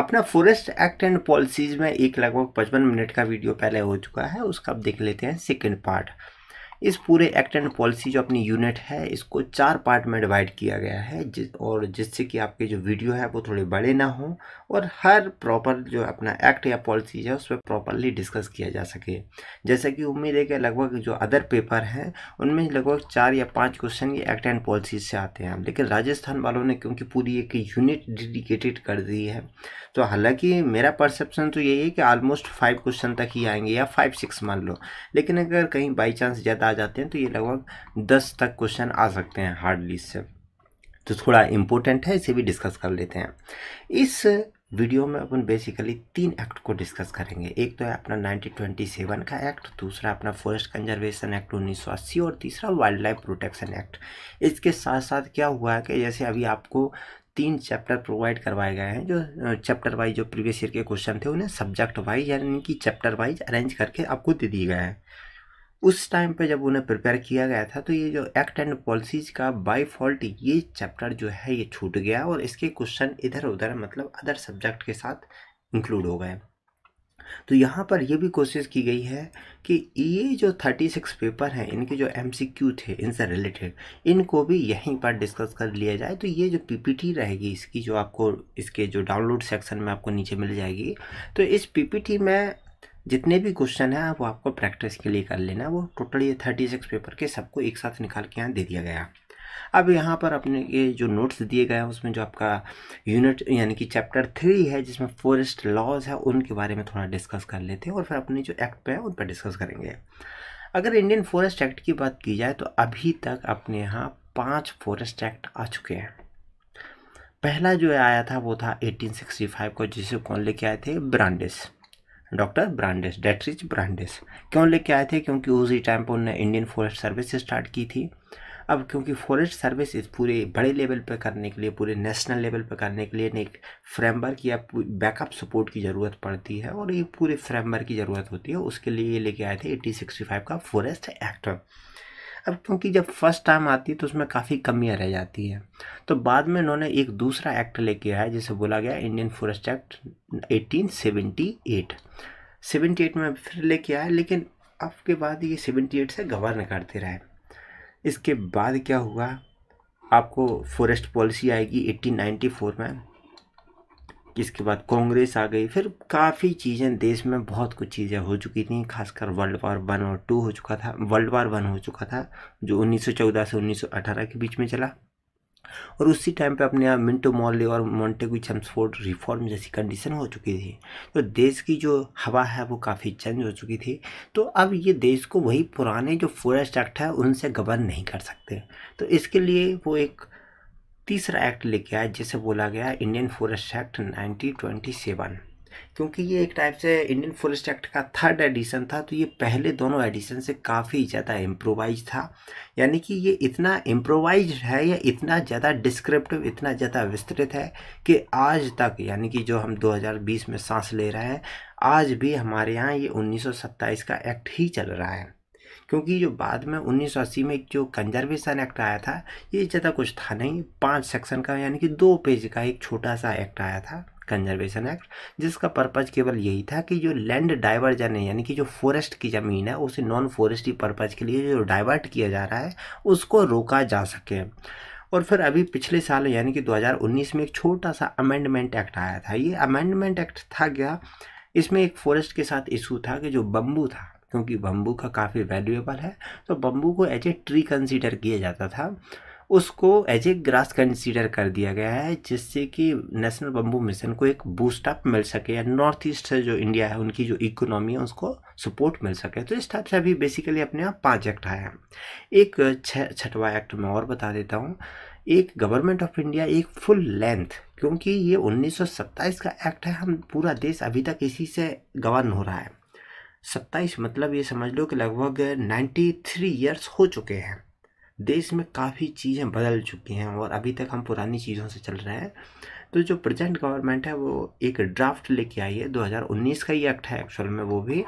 अपना forest act and policies में एक लगभग पचपन मिनट का वीडियो पहले हो चुका है उसका आप देख लेते हैं सेकेंड पार्ट इस पूरे एक्ट एंड पॉलिसी जो अपनी यूनिट है इसको चार पार्ट में डिवाइड किया गया है जि, और जिससे कि आपके जो वीडियो है वो थोड़े बड़े ना हों और हर प्रॉपर जो अपना एक्ट या पॉलिसीज है उस पर प्रॉपरली डिस्कस किया जा सके जैसा कि उम्मीद है कि लगभग जो अदर पेपर हैं उनमें लगभग चार या पाँच क्वेश्चन ये एक्ट एंड पॉलिसीज से आते हैं लेकिन राजस्थान वालों ने क्योंकि पूरी एक यूनिट डेडिकेटेड कर दी है तो हालांकि मेरा परसेप्शन तो यही है कि ऑलमोस्ट फाइव क्वेश्चन तक ही आएंगे या फाइव सिक्स मान लो लेकिन अगर कहीं बाई चांस ज़्यादा आ जाते हैं तो ये लगभग दस तक क्वेश्चन आ सकते हैं हार्ड लिस्ट से तो थोड़ा इम्पोर्टेंट है इसे भी डिस्कस कर लेते हैं इस वीडियो में अपन बेसिकली तीन एक्ट को डिस्कस करेंगे एक तो है अपना 1927 का एक्ट दूसरा अपना फॉरेस्ट कंजर्वेशन एक्ट उन्नीस और तीसरा वाइल्ड लाइफ प्रोटेक्शन एक्ट इसके साथ साथ क्या हुआ है कि जैसे अभी आपको तीन चैप्टर प्रोवाइड करवाए गए हैं जो चैप्टर वाइज जो प्रीवियस ईयर के क्वेश्चन थे उन्हें सब्जेक्ट वाइज यानी कि चैप्टर वाइज अरेंज करके आपको दे दिए गए हैं उस टाइम पे जब उन्हें प्रिपेयर किया गया था तो ये जो एक्ट एंड पॉलिसीज़ का बाय फॉल्ट ये चैप्टर जो है ये छूट गया और इसके क्वेश्चन इधर उधर मतलब अदर सब्जेक्ट के साथ इंक्लूड हो गए तो यहाँ पर ये भी कोशिश की गई है कि ये जो थर्टी सिक्स पेपर हैं इनके जो एम सी क्यू थे इनसे रिलेटेड इनको भी यहीं पर डिस्कस कर लिया जाए तो ये जो पी पी टी रहेगी इसकी जो आपको इसके जो डाउनलोड सेक्शन में आपको नीचे मिल जाएगी तो इस पी पी टी में जितने भी क्वेश्चन हैं वो आपको प्रैक्टिस के लिए कर लेना वो टोटल ये थर्टी सिक्स पेपर के सबको एक साथ निकाल के यहाँ दे दिया गया अब यहाँ पर अपने ये जो नोट्स दिए गए हैं उसमें जो आपका यूनिट यानी कि चैप्टर थ्री है जिसमें फॉरेस्ट लॉज है उनके बारे में थोड़ा डिस्कस कर लेते हैं और फिर अपने जो एक्ट पे है उन पर डिस्कस करेंगे अगर इंडियन फॉरेस्ट एक्ट की बात की जाए तो अभी तक अपने यहाँ पाँच फॉरेस्ट एक्ट आ चुके हैं पहला जो आया था वो था 1865 को जिसे कौन लेके आए थे ब्रांडिस डॉक्टर ब्रांडेस डेट्रिच ब्रांडेस क्यों लेके आए थे क्योंकि उसी टाइम पर उन्होंने इंडियन फॉरेस्ट सर्विस स्टार्ट की थी अब क्योंकि फॉरेस्ट सर्विस इस पूरे बड़े लेवल पर करने के लिए पूरे नेशनल लेवल पर करने के लिए एक फ्रेमवर्क या बैकअप सपोर्ट की ज़रूरत पड़ती है और ये पूरे फ्रेमवर्क की ज़रूरत होती है उसके लिए ये लेके आए थे एट्टी सिक्सटी फाइव का फॉरेस्ट एक्ट अब क्योंकि जब फर्स्ट टाइम आती है तो उसमें काफ़ी कमियाँ रह जाती हैं तो बाद में उन्होंने एक दूसरा एक्ट लेके आया जिसे बोला गया इंडियन फॉरेस्ट एक्ट 1878 78 में फिर लेके आया लेकिन अब के बाद ये 78 से गवर्न करते रहे इसके बाद क्या हुआ आपको फॉरेस्ट पॉलिसी आएगी 1894 में इसके बाद कांग्रेस आ गई फिर काफ़ी चीज़ें देश में बहुत कुछ चीज़ें हो चुकी थी खासकर वर्ल्ड वार वन और टू हो चुका था वर्ल्ड वार वन हो चुका था जो 1914 से 1918 के बीच में चला और उसी टाइम पे अपने यहाँ मिंटो मॉले और मोन्टेगू चम्सफोर्ड रिफॉर्म जैसी कंडीशन हो चुकी थी तो देश की जो हवा है वो काफ़ी चेंज हो चुकी थी तो अब ये देश को वही पुराने जो फॉरेस्ट एक्ट है उनसे गवर्न नहीं कर सकते तो इसके लिए वो एक तीसरा एक्ट लेके आए जिसे बोला गया इंडियन फॉरेस्ट एक्ट 1927 क्योंकि ये एक टाइप से इंडियन फॉरेस्ट एक्ट का थर्ड एडिशन था तो ये पहले दोनों एडिशन से काफ़ी ज़्यादा इम्प्रोवाइज था यानी कि ये इतना इम्प्रोवाइज है या इतना ज़्यादा डिस्क्रिप्टिव इतना ज़्यादा विस्तृत है कि आज तक यानी कि जो हम दो में सांस ले रहे हैं आज भी हमारे यहाँ ये उन्नीस का एक्ट ही चल रहा है क्योंकि जो बाद में उन्नीस में एक जो कंजर्वेशन एक्ट आया था ये ज़्यादा कुछ था नहीं पाँच सेक्शन का यानी कि दो पेज का एक छोटा सा एक्ट आया था कंजर्वेशन एक्ट जिसका पर्पज केवल यही था कि जो लैंड डाइवर्जन है यानी कि जो फॉरेस्ट की ज़मीन है उसे नॉन फॉरेस्टी पर्पज़ के लिए जो डाइवर्ट किया जा रहा है उसको रोका जा सके और फिर अभी पिछले साल यानी कि 2019 में एक छोटा सा अमेंडमेंट एक्ट आया था ये अमेंडमेंट एक्ट था क्या इसमें एक फॉरेस्ट के साथ इशू था कि जो बम्बू था क्योंकि बम्बू का काफ़ी वैल्यूएबल है तो बम्बू को एज ए ट्री कंसीडर किया जाता था उसको एज ए ग्रास कंसीडर कर दिया गया है जिससे कि नेशनल बम्बू मिशन को एक बूस्ट अप मिल सके या नॉर्थ ईस्ट से जो इंडिया है उनकी जो इकोनॉमी है उसको सपोर्ट मिल सके तो इस टाइप से अभी बेसिकली अपने यहाँ पाँच एक्ट आए हैं एक छठवा एक्ट मैं और बता देता हूँ एक गवर्नमेंट ऑफ इंडिया एक फुल लेंथ क्योंकि ये 1927 का एक्ट है हम पूरा देश अभी तक इसी से गवर्न हो रहा है सत्ताईस मतलब ये समझ लो कि लगभग नाइन्टी थ्री ईयर्स हो चुके हैं देश में काफ़ी चीज़ें बदल चुकी हैं और अभी तक हम पुरानी चीज़ों से चल रहे हैं तो जो प्रेजेंट गवर्नमेंट है वो एक ड्राफ्ट लेके आई है 2019 का ही एक्ट है एक्चुअल में वो भी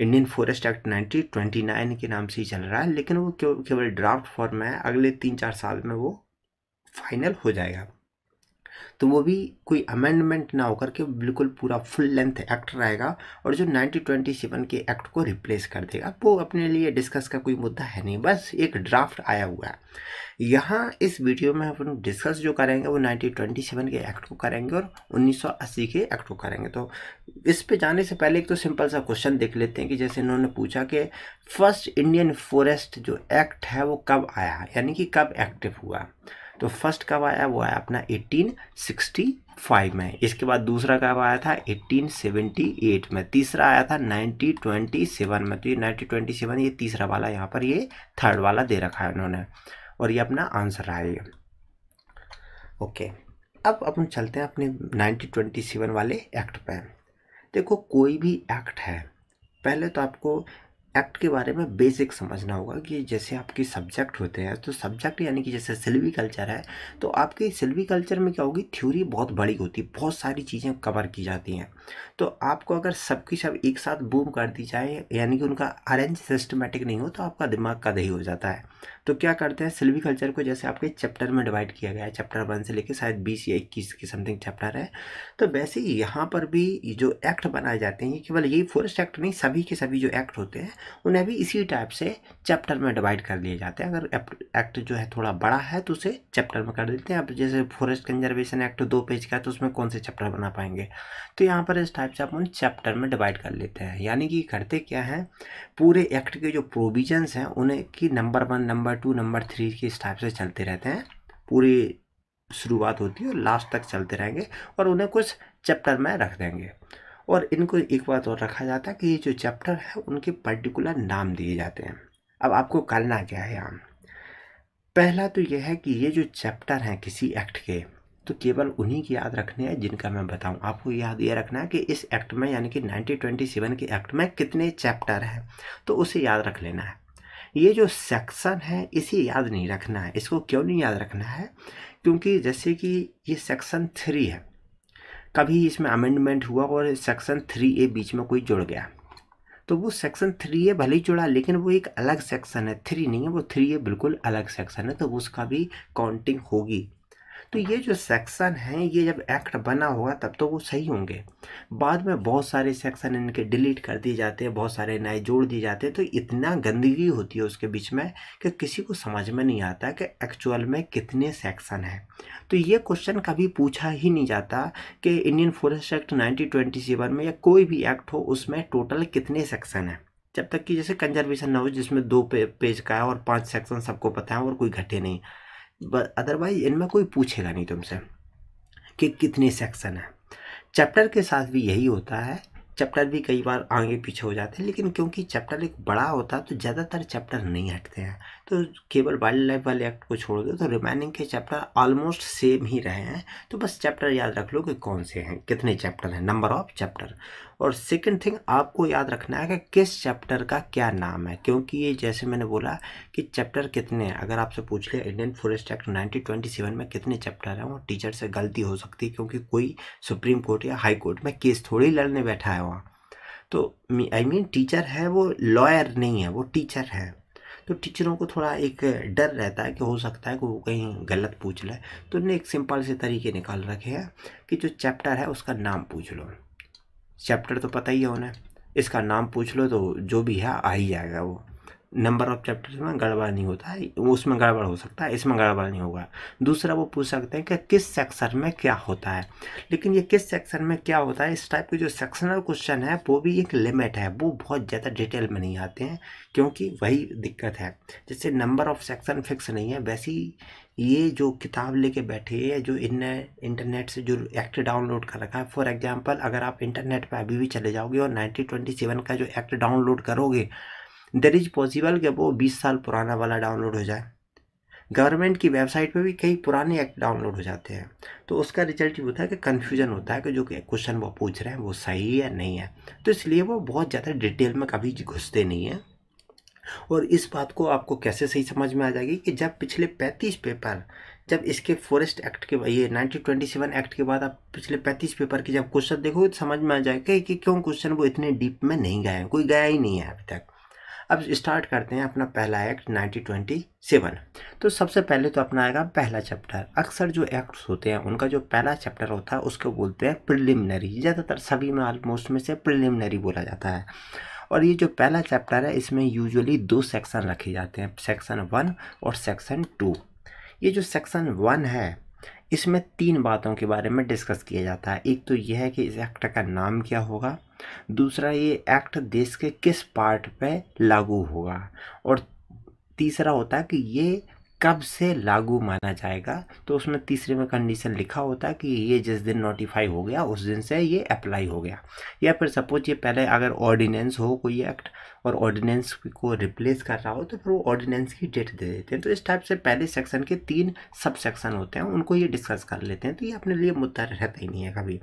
इंडियन फॉरेस्ट एक्ट 1929 के नाम से ही चल रहा है लेकिन वो केवल ड्राफ्ट फॉर्म में है अगले तीन चार साल में वो फाइनल हो जाएगा तो वो भी कोई अमेंडमेंट ना होकर के बिल्कुल पूरा फुल लेंथ एक्ट रहेगा और जो नाइनटीन ट्वेंटी सेवन के एक्ट को रिप्लेस कर देगा वो अपने लिए डिस्कस का कोई मुद्दा है नहीं बस एक ड्राफ्ट आया हुआ है यहाँ इस वीडियो में अपन डिस्कस जो करेंगे वो नाइनटीन ट्वेंटी सेवन के एक्ट को करेंगे और उन्नीस सौ अस्सी के एक्ट को करेंगे तो इस पे जाने से पहले एक तो सिंपल सा क्वेश्चन देख लेते हैं कि जैसे इन्होंने पूछा कि फर्स्ट इंडियन फॉरेस्ट जो एक्ट है वो कब आया यानी कि कब एक्टिव हुआ तो फर्स्ट कब आया वो आया अपना 1865 में इसके बाद दूसरा कब आया था 1878 में तीसरा आया था 1927 में तो ये 1927 ये तीसरा वाला यहाँ पर ये थर्ड वाला दे रखा है उन्होंने और ये अपना आंसर ये ओके अब अपन चलते हैं अपने 1927 वाले एक्ट पर देखो कोई भी एक्ट है पहले तो आपको एक्ट के बारे में बेसिक समझना होगा कि जैसे आपके सब्जेक्ट होते हैं तो सब्जेक्ट यानी कि जैसे सिल्वी कल्चर है तो आपके सिल्वी कल्चर में क्या होगी थ्योरी बहुत बड़ी होती है बहुत सारी चीज़ें कवर की जाती हैं तो आपको अगर सबकी सब एक साथ बूम कर दी जाए यानी कि उनका अरेंज सिस्टमेटिक नहीं हो तो आपका दिमाग का दही हो जाता है तो क्या करते हैं सिल्वी कल्चर को जैसे आपके चैप्टर में डिवाइड किया गया है चैप्टर वन से लेकर शायद बीस या इक्कीस के समथिंग चैप्टर है तो वैसे ही यहाँ पर भी जो एक्ट बनाए जाते हैं केवल यही फॉरेस्ट एक्ट नहीं सभी के सभी जो एक्ट होते हैं उन्हें भी इसी टाइप से चैप्टर में डिवाइड कर लिए जाते हैं अगर एक्ट जो है थोड़ा बड़ा है तो उसे चैप्टर में कर देते हैं अब जैसे फॉरेस्ट कंजर्वेशन एक्ट दो पेज का है तो उसमें कौन से चैप्टर बना पाएंगे तो यहाँ पर पर इस टाइप से अपन चैप्टर में डिवाइड कर लेते हैं यानी कि करते क्या है पूरे एक्ट के जो प्रोविजंस हैं उन्हें कि number one number two number three के इस टाइप से चलते रहते हैं पूरी शुरुआत होती है और लास्ट तक चलते रहेंगे और उन्हें कुछ चैप्टर में रख देंगे और इनको एक बात और रखा जाता है कि ये जो चैप्टर है उनके पर्टिकुलर नाम दिए जाते हैं अब आपको करना क्या है यहाँ पहला तो यह है कि ये जो चैप्टर हैं किसी एक्ट के तो केवल उन्हीं की याद रखने हैं जिनका मैं बताऊं आपको याद ये रखना है कि इस एक्ट में यानी कि 1927 के एक्ट में कितने चैप्टर हैं तो उसे याद रख लेना है ये जो सेक्शन है इसे याद नहीं रखना है इसको क्यों नहीं याद रखना है क्योंकि जैसे कि ये सेक्शन थ्री है कभी इसमें अमेंडमेंट हुआ और सेक्शन थ्री ए बीच में कोई जुड़ गया तो वो सेक्शन थ्री ए भले ही जुड़ा लेकिन वो एक अलग सेक्शन है थ्री नहीं है वो थ्री ए बिल्कुल अलग सेक्शन है तो उसका भी काउंटिंग होगी तो ये जो सेक्शन हैं ये जब एक्ट बना होगा तब तो वो सही होंगे बाद में बहुत सारे सेक्शन इनके डिलीट कर दिए जाते हैं बहुत सारे नए जोड़ दिए जाते हैं तो इतना गंदगी होती है उसके बीच में कि किसी को समझ में नहीं आता कि एक्चुअल में कितने सेक्शन हैं तो ये क्वेश्चन कभी पूछा ही नहीं जाता कि इंडियन फॉरेस्ट एक्ट नाइनटीन में या कोई भी एक्ट हो उसमें टोटल कितने सेक्शन हैं जब तक कि जैसे कंजर्वेशन ना हो जिसमें दो पे, पेज का है और पांच सेक्शन सबको पता है और कोई घटे नहीं अदरवाइज इनमें कोई पूछेगा नहीं तुमसे कि कितने सेक्शन हैं चैप्टर के साथ भी यही होता है चैप्टर भी कई बार आगे पीछे हो जाते हैं लेकिन क्योंकि चैप्टर एक बड़ा होता है तो ज़्यादातर चैप्टर नहीं हटते हैं तो केवल वाइल्ड लाइफ वाले एक्ट को छोड़ दो तो रिमेनिंग के चैप्टर ऑलमोस्ट सेम ही रहे हैं तो बस चैप्टर याद रख लो कि कौन से हैं कितने चैप्टर हैं नंबर ऑफ चैप्टर और सेकंड थिंग आपको याद रखना है कि किस चैप्टर का क्या नाम है क्योंकि ये जैसे मैंने बोला कि चैप्टर कितने हैं अगर आपसे पूछ लिया इंडियन फॉरेस्ट एक्ट नाइनटीन में कितने चैप्टर हैं वो टीचर से गलती हो सकती है क्योंकि कोई सुप्रीम कोर्ट या हाई कोर्ट में केस थोड़ी लड़ने बैठा है वहाँ तो आई मीन टीचर है वो लॉयर नहीं है वो टीचर है तो टीचरों को थोड़ा एक डर रहता है कि हो सकता है कि वो कहीं गलत पूछ ले तो उन्होंने एक सिंपल से तरीके निकाल रखे हैं कि जो चैप्टर है उसका नाम पूछ लो चैप्टर तो पता ही है उन्हें इसका नाम पूछ लो तो जो भी है आ ही जाएगा वो नंबर ऑफ चैप्टर्स में गड़बड़ नहीं होता है उसमें गड़बड़ हो सकता है इसमें गड़बड़ नहीं होगा दूसरा वो पूछ सकते हैं कि किस सेक्शन में क्या होता है लेकिन ये किस सेक्शन में क्या होता है इस टाइप के जो सेक्शनल क्वेश्चन है वो भी एक लिमिट है वो बहुत ज़्यादा डिटेल में नहीं आते हैं क्योंकि वही दिक्कत है जैसे नंबर ऑफ सेक्शन फिक्स नहीं है वैसी ये जो किताब लेके बैठे हैं जो इन इंटरनेट से जो एक्ट डाउनलोड कर रखा है फॉर एग्जांपल अगर आप इंटरनेट पर अभी भी चले जाओगे और नाइनटीन ट्वेंटी सेवन का जो एक्ट डाउनलोड करोगे देर इज़ पॉसिबल कि वो बीस साल पुराना वाला डाउनलोड हो जाए गवर्नमेंट की वेबसाइट पे भी कई पुराने एक्ट डाउनलोड हो जाते हैं तो उसका रिजल्ट ये होता है कि कन्फ्यूजन होता है कि जो क्वेश्चन वो पूछ रहे हैं वो सही है नहीं है तो इसलिए वो बहुत ज़्यादा डिटेल में कभी घुसते नहीं हैं और इस बात को आपको कैसे सही समझ में आ जाएगी कि जब पिछले पैंतीस पेपर जब इसके फॉरेस्ट एक्ट के ये नाइनटीन ट्वेंटी सेवन एक्ट के बाद आप पिछले पैंतीस पेपर के जब क्वेश्चन देखोगे तो समझ में आ जाएगा कि क्यों क्वेश्चन वो इतने डीप में नहीं गए हैं कोई गया ही नहीं है अभी तक अब स्टार्ट करते हैं अपना पहला एक्ट 1927 तो सबसे पहले तो अपना आएगा पहला चैप्टर अक्सर जो एक्ट्स होते हैं उनका जो पहला चैप्टर होता है उसको बोलते हैं प्रिलिमिनरी ज़्यादातर सभी में ऑलमोस्ट में से प्रिलिमिनरी बोला जाता है और ये जो पहला चैप्टर है इसमें यूजुअली दो सेक्शन रखे जाते हैं सेक्शन वन और सेक्शन टू ये जो सेक्शन वन है इसमें तीन बातों के बारे में डिस्कस किया जाता है एक तो यह है कि इस एक्ट का नाम क्या होगा दूसरा ये एक्ट देश के किस पार्ट पे लागू होगा और तीसरा होता है कि ये कब से लागू माना जाएगा तो उसमें तीसरे में कंडीशन लिखा होता है कि ये जिस दिन नोटिफाई हो गया उस दिन से ये अप्लाई हो गया या फिर सपोज ये पहले अगर ऑर्डिनेंस हो कोई एक्ट और ऑर्डिनेंस को रिप्लेस कर रहा हो तो फिर वो ऑर्डिनेंस की डेट दे देते हैं तो इस टाइप से पहले सेक्शन के तीन सब सेक्शन होते हैं उनको ये डिस्कस कर लेते हैं तो ये अपने लिए मुद्दा रहता ही नहीं है कभी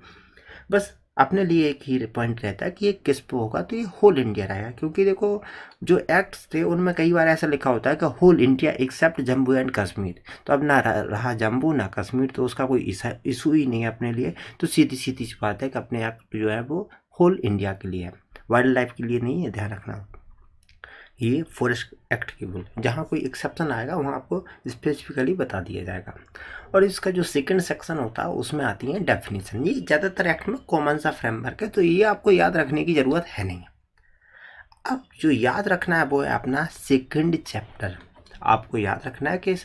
बस अपने लिए एक ही पॉइंट रहता है कि ये किस पे होगा तो ये होल इंडिया रहेगा क्योंकि देखो जो एक्ट्स थे उनमें कई बार ऐसा लिखा होता है कि whole India except Jammu and Kashmir तो अब ना रहा जम्मू ना कश्मीर तो उसका कोई इशू ही नहीं है अपने लिए तो सीधी सीधी सी बात है कि अपने एक्ट जो है वो होल इंडिया के लिए है वाइल्ड लाइफ के लिए नहीं है ध्यान रखना ये फॉरेस्ट एक्ट के बोल जहाँ कोई एक्सेप्शन आएगा वहाँ आपको स्पेसिफिकली बता दिया जाएगा और इसका जो सेकंड सेक्शन होता है उसमें आती है डेफिनेशन ये ज़्यादातर एक्ट में कॉमन सा फ्रेमवर्क है तो ये आपको याद रखने की ज़रूरत है नहीं अब जो याद रखना है वो है अपना सेकंड चैप्टर आपको याद रखना है कि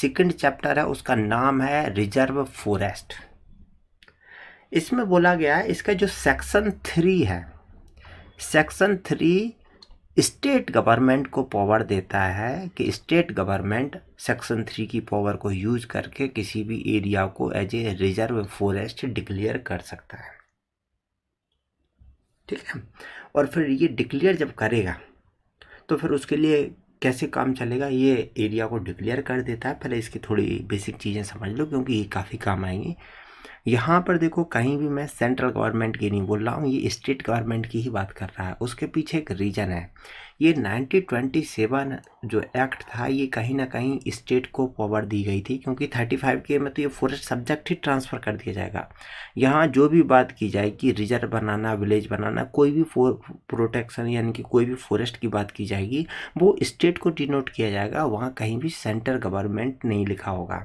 सेकंड चैप्टर है उसका नाम है रिजर्व फॉरेस्ट इसमें बोला गया है इसका जो सेक्शन थ्री है सेक्शन थ्री स्टेट गवर्नमेंट को पावर देता है कि स्टेट गवर्नमेंट सेक्शन थ्री की पावर को यूज करके किसी भी एरिया को as a reserve forest declare कर सकता है ठीक है और फिर ये डिक्लेयर जब करेगा तो फिर उसके लिए कैसे काम चलेगा ये एरिया को डिक्लेयर कर देता है पहले इसकी थोड़ी बेसिक चीज़ें समझ लो क्योंकि ये काफ़ी काम आएंगी यहाँ पर देखो कहीं भी मैं सेंट्रल गवर्नमेंट की नहीं बोल रहा हूँ ये स्टेट गवर्नमेंट की ही बात कर रहा है उसके पीछे एक रीज़न है ये 1927 जो एक्ट था ये कहीं ना कहीं स्टेट को पावर दी गई थी क्योंकि 35 के में तो ये फॉरेस्ट सब्जेक्ट ही ट्रांसफ़र कर दिया जाएगा यहाँ जो भी बात की जाएगी रिजर्व बनाना विलेज बनाना कोई भी प्रोटेक्शन यानी कि कोई भी फॉरेस्ट की बात की जाएगी वो स्टेट को डिनोट किया जाएगा वहाँ कहीं भी सेंट्रल गवर्नमेंट नहीं लिखा होगा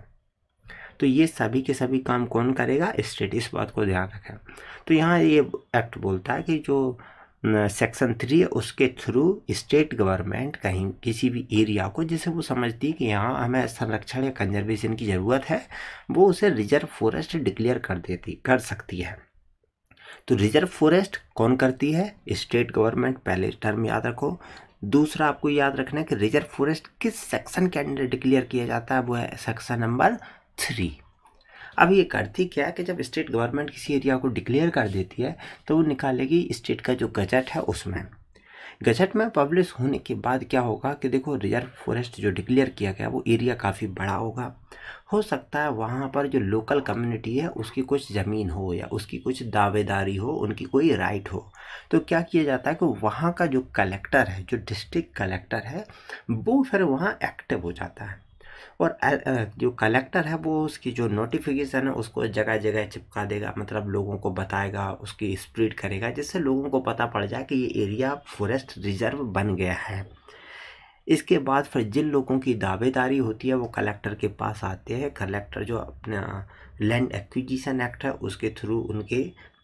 तो ये सभी के सभी काम कौन करेगा स्टेट इस बात को ध्यान रखें तो यहाँ ये एक्ट बोलता है कि जो सेक्शन थ्री है उसके थ्रू स्टेट गवर्नमेंट कहीं किसी भी एरिया को जिसे वो समझती है कि यहाँ हमें संरक्षण या कंजर्वेशन की ज़रूरत है वो उसे रिजर्व फॉरेस्ट डिक्लेयर कर देती कर सकती है तो रिजर्व फॉरेस्ट कौन करती है स्टेट गवर्नमेंट पहले टर्म याद रखो दूसरा आपको याद रखना है कि रिजर्व फॉरेस्ट किस सेक्शन के अंडर डिक्लेयर किया जाता है वो है सेक्शन नंबर थ्री अब ये करती क्या है कि जब स्टेट गवर्नमेंट किसी एरिया को डिक्लेयर कर देती है तो वो निकालेगी स्टेट का जो गजट है उसमें गजट में पब्लिश होने के बाद क्या होगा कि देखो रिजर्व फॉरेस्ट जो डिक्लेयर किया गया वो एरिया काफ़ी बड़ा होगा हो सकता है वहाँ पर जो लोकल कम्युनिटी है उसकी कुछ ज़मीन हो या उसकी कुछ दावेदारी हो उनकी कोई राइट हो तो क्या किया जाता है कि वहाँ का जो कलेक्टर है जो डिस्ट्रिक्ट कलेक्टर है वो फिर वहाँ एक्टिव हो जाता है और जो कलेक्टर है वो उसकी जो नोटिफिकेशन है उसको जगह जगह चिपका देगा मतलब लोगों को बताएगा उसकी स्प्रीड करेगा जिससे लोगों को पता पड़ जाए कि ये एरिया फॉरेस्ट रिजर्व बन गया है इसके बाद फिर जिन लोगों की दावेदारी होती है वो कलेक्टर के पास आते हैं कलेक्टर जो अपना लैंड एक्विजिशन एक्ट है उसके थ्रू उनके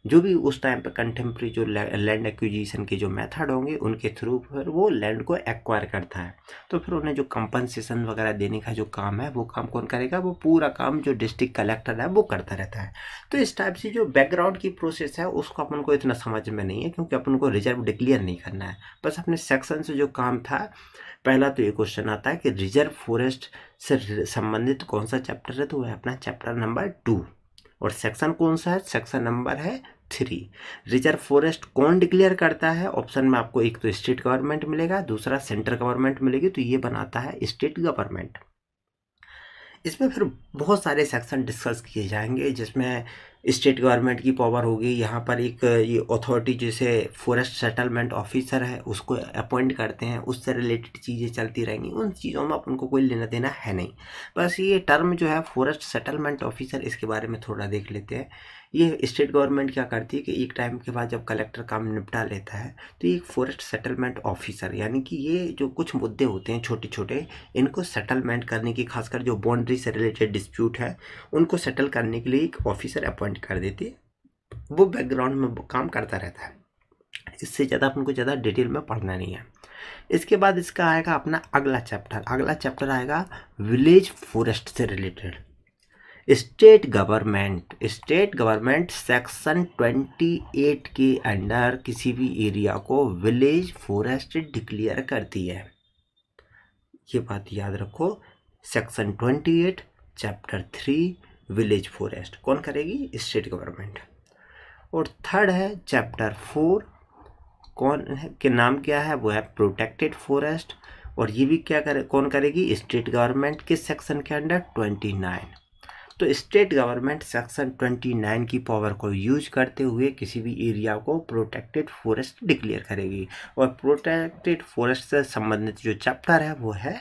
जो भी उस टाइम पर कंटेम्प्रेरी जो लैंड एक्विजिशन के जो मेथड होंगे उनके थ्रू फिर वो लैंड को एक्वायर करता है तो फिर उन्हें जो कंपनसेशन वगैरह देने का जो काम है वो काम कौन करेगा वो पूरा काम जो डिस्ट्रिक्ट कलेक्टर है वो करता रहता है तो इस टाइप से जो बैकग्राउंड की प्रोसेस है उसको अपन को इतना समझ में नहीं है क्योंकि अपन को रिजर्व डिक्लेयर नहीं करना है बस अपने सेक्शन से जो काम था पहला तो ये क्वेश्चन आता है कि रिजर्व फॉरेस्ट से संबंधित कौन सा चैप्टर है तो वह अपना चैप्टर नंबर टू और सेक्शन कौन सा है सेक्शन नंबर है थ्री रिजर्व फॉरेस्ट कौन डिक्लेयर करता है ऑप्शन में आपको एक तो स्टेट गवर्नमेंट मिलेगा दूसरा सेंट्रल गवर्नमेंट मिलेगी तो ये बनाता है स्टेट गवर्नमेंट इसमें फिर बहुत सारे सेक्शन डिस्कस किए जाएंगे जिसमें स्टेट गवर्नमेंट की पावर होगी यहाँ पर एक ये अथॉरिटी जैसे फॉरेस्ट सेटलमेंट ऑफिसर है उसको अपॉइंट करते हैं उससे रिलेटेड चीज़ें चलती रहेंगी उन चीज़ों में अपन को कोई लेना देना है नहीं बस ये टर्म जो है फॉरेस्ट सेटलमेंट ऑफिसर इसके बारे में थोड़ा देख लेते हैं ये स्टेट गवर्नमेंट क्या करती है कि एक टाइम के बाद जब कलेक्टर काम निपटा लेता है तो एक फॉरेस्ट सेटलमेंट ऑफिसर यानी कि ये जो कुछ मुद्दे होते हैं छोटे छोटे इनको सेटलमेंट करने की खासकर जो बाउंड्री से रिलेटेड डिस्प्यूट है उनको सेटल करने के लिए एक ऑफिसर अपॉइंट कर देती है वो बैकग्राउंड में काम करता रहता है इससे ज़्यादा अपन को ज़्यादा डिटेल में पढ़ना नहीं है इसके बाद इसका आएगा अपना अगला चैप्टर अगला चैप्टर आएगा विलेज फॉरेस्ट से related state government state government section 28 के अंडर किसी भी एरिया को विलेज फॉरेस्ट डिक्लेयर करती है ये बात याद रखो section 28 chapter three village forest कौन करेगी स्टेट गवर्नमेंट और थर्ड है चैप्टर फोर कौन है के नाम क्या है वो है प्रोटेक्टेड फॉरेस्ट और ये भी क्या करे कौन करेगी स्टेट गवर्नमेंट के सेक्शन के अंडर ट्वेंटी नाइन तो स्टेट गवर्नमेंट सेक्शन 29 की पावर को यूज करते हुए किसी भी एरिया को प्रोटेक्टेड फॉरेस्ट डिक्लेयर करेगी और प्रोटेक्टेड फॉरेस्ट से संबंधित जो चैप्टर है वो है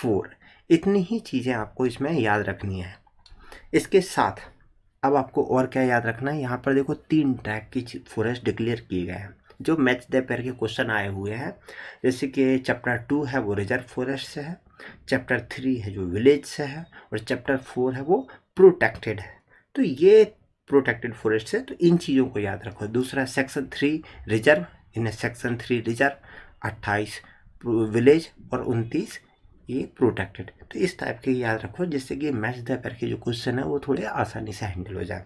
फोर इतनी ही चीज़ें आपको इसमें याद रखनी है इसके साथ अब आपको और क्या याद रखना है यहाँ पर देखो तीन टाइप की फॉरेस्ट डिक्लेयर किए गए हैं जो मैच द पेयर के क्वेश्चन आए हुए हैं जैसे कि चैप्टर टू है वो रिजर्व फॉरेस्ट से है चैप्टर थ्री है जो विलेज से है और चैप्टर फोर है वो प्रोटेक्टेड है तो ये प्रोटेक्टेड फॉरेस्ट है तो इन चीज़ों को याद रखो दूसरा सेक्शन थ्री रिजर्व इन्हें सेक्शन थ्री रिजर्व अट्ठाईस विलेज और उनतीस ये प्रोटेक्टेड तो इस टाइप के याद रखो जिससे कि मैच दर के जो क्वेश्चन है वो थोड़े आसानी से हैंडल हो जाए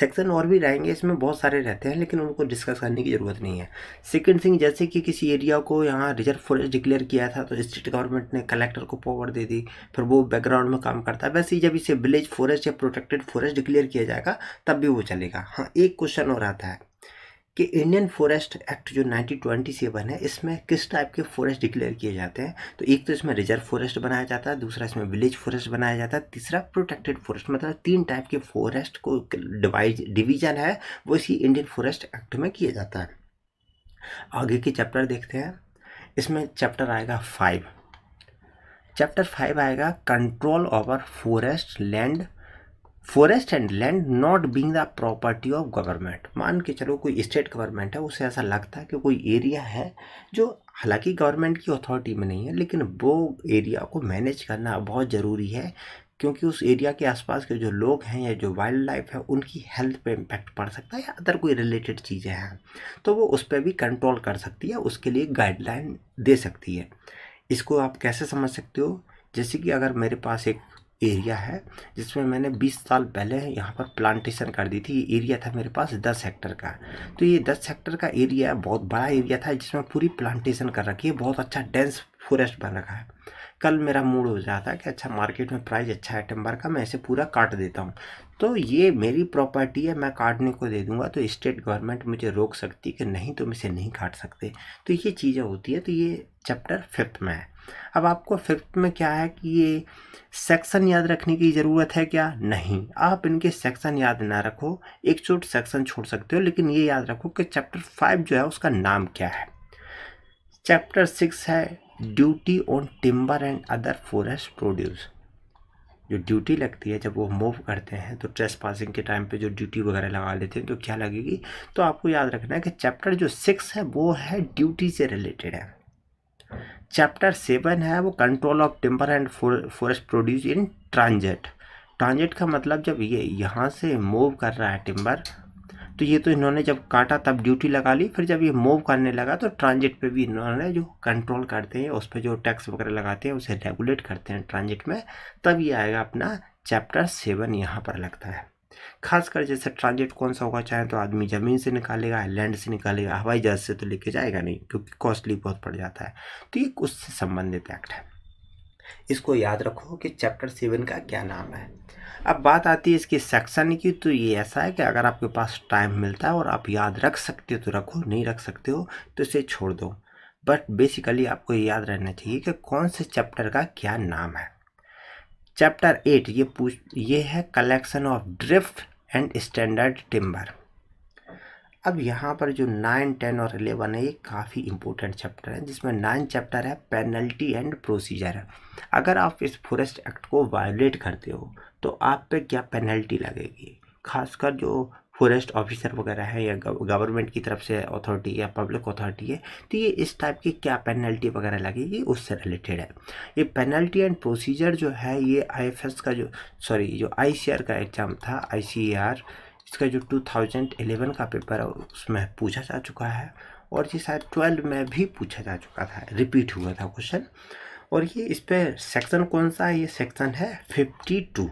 सेक्शन और भी रहेंगे इसमें बहुत सारे रहते हैं लेकिन उनको डिस्कस करने की ज़रूरत नहीं है सेकंड थिंग जैसे कि किसी एरिया को यहाँ रिजर्व फॉरेस्ट डिक्लेयर किया था तो स्टेट गवर्नमेंट ने कलेक्टर को पावर दे दी फिर वो बैकग्राउंड में काम करता है वैसे ही जब इसे विलेज फॉरेस्ट या प्रोटेक्टेड फॉरेस्ट डिक्लेयर किया जाएगा तब भी वो चलेगा हाँ एक क्वेश्चन और आता है कि इंडियन फॉरेस्ट एक्ट जो 1927 है इसमें किस टाइप के फॉरेस्ट डिक्लेयर किए जाते हैं तो एक तो इसमें रिजर्व फॉरेस्ट बनाया जाता है दूसरा इसमें विलेज फॉरेस्ट बनाया जाता है तीसरा प्रोटेक्टेड फॉरेस्ट मतलब तीन टाइप के फॉरेस्ट को डिवाइज डिवीजन है वो इसी इंडियन फॉरेस्ट एक्ट में किया जाता है आगे के चैप्टर देखते हैं इसमें चैप्टर आएगा फाइव चैप्टर फाइव आएगा control over forest land forest and land not being the property of government मान के चलो कोई स्टेट गवर्नमेंट है उसे ऐसा लगता है कि कोई एरिया है जो हालांकि गवर्नमेंट की अथॉरिटी में नहीं है लेकिन वो एरिया को मैनेज करना बहुत ज़रूरी है क्योंकि उस एरिया के आसपास के जो लोग हैं या जो वाइल्ड लाइफ है उनकी हेल्थ पे इम्पैक्ट पड़ सकता है या अदर कोई रिलेटेड चीज़ें हैं तो वो उस पर भी कंट्रोल कर सकती है उसके लिए गाइडलाइन दे सकती है इसको आप कैसे समझ सकते हो जैसे कि अगर मेरे पास एक एरिया है जिसमें मैंने 20 साल पहले यहाँ पर प्लांटेशन कर दी थी ये एरिया था मेरे पास 10 हेक्टर का तो ये 10 हेक्टर का एरिया बहुत बड़ा एरिया था जिसमें पूरी प्लांटेशन कर रखी है बहुत अच्छा डेंस फॉरेस्ट बन रखा है कल मेरा मूड हो रहा था कि अच्छा मार्केट में प्राइस अच्छा है टिम्बर का मैं इसे पूरा काट देता हूँ तो ये मेरी प्रॉपर्टी है मैं काटने को दे दूँगा तो स्टेट गवर्नमेंट मुझे रोक सकती कि नहीं तुम इसे नहीं काट सकते तो ये चीज़ें होती है तो ये चैप्टर फिफ्थ में है अब आपको फिफ्थ में क्या है कि ये सेक्शन याद रखने की ज़रूरत है क्या नहीं आप इनके सेक्शन याद ना रखो एक छोट सेक्शन छोड़ सकते हो लेकिन ये याद रखो कि चैप्टर फाइव जो है उसका नाम क्या है चैप्टर सिक्स है duty on timber and other forest produce जो ड्यूटी लगती है जब वो मूव करते हैं तो ट्रेस पासिंग के टाइम पे जो ड्यूटी वगैरह लगा लेते हैं तो क्या लगेगी तो आपको याद रखना है कि चैप्टर जो सिक्स है वो है ड्यूटी से रिलेटेड है चैप्टर सेवन है वो control of timber and forest produce in transit transit का मतलब जब ये यहाँ से मूव कर रहा है टिम्बर तो ये तो इन्होंने जब काटा तब ड्यूटी लगा ली फिर जब ये मूव करने लगा तो ट्रांजिट पे भी इन्होंने जो कंट्रोल करते हैं उस पर जो टैक्स वगैरह लगाते हैं उसे रेगुलेट करते हैं ट्रांजिट में तब ये आएगा अपना चैप्टर सेवन यहाँ पर लगता है खासकर जैसे ट्रांजिट कौन सा होगा चाहे तो आदमी ज़मीन से निकालेगा लैंड से निकालेगा हवाई जहाज़ से तो लेके जाएगा नहीं क्योंकि कॉस्टली बहुत पड़ जाता है तो ये उससे संबंधित एक्ट है इसको याद रखो कि चैप्टर सेवन का क्या नाम है अब बात आती है इसके सेक्शन की तो ये ऐसा है कि अगर आपके पास टाइम मिलता है और आप याद रख सकते हो तो रखो नहीं रख सकते हो तो इसे छोड़ दो बट बेसिकली आपको याद रहना चाहिए कि कौन से चैप्टर का क्या नाम है चैप्टर एट ये पूछ ये है collection of drift and standard timber अब यहाँ पर जो नाइन टेन और एलेवन है ये काफ़ी इंपॉर्टेंट चैप्टर है जिसमें नाइन चैप्टर है पेनल्टी एंड प्रोसीजर है अगर आप इस फॉरेस्ट एक्ट को वायोलेट करते हो तो आप पे क्या पेनल्टी लगेगी खासकर जो फॉरेस्ट ऑफिसर वगैरह है या गवर्नमेंट की तरफ से अथॉरिटी या पब्लिक अथॉरिटी है तो ये इस टाइप की क्या पेनल्टी वगैरह लगेगी उससे रिलेटेड है ये पेनल्टी एंड प्रोसीजर जो है ये आई का जो सॉरी जो आई का एग्ज़ाम था आई e इसका जो 2011 का पेपर है उसमें पूछा जा चुका है और ये शायद ट्वेल्व में भी पूछा जा चुका था रिपीट हुआ था क्वेश्चन और ये इस पर सेक्शन कौन सा है ये सेक्शन है फिफ्टी टू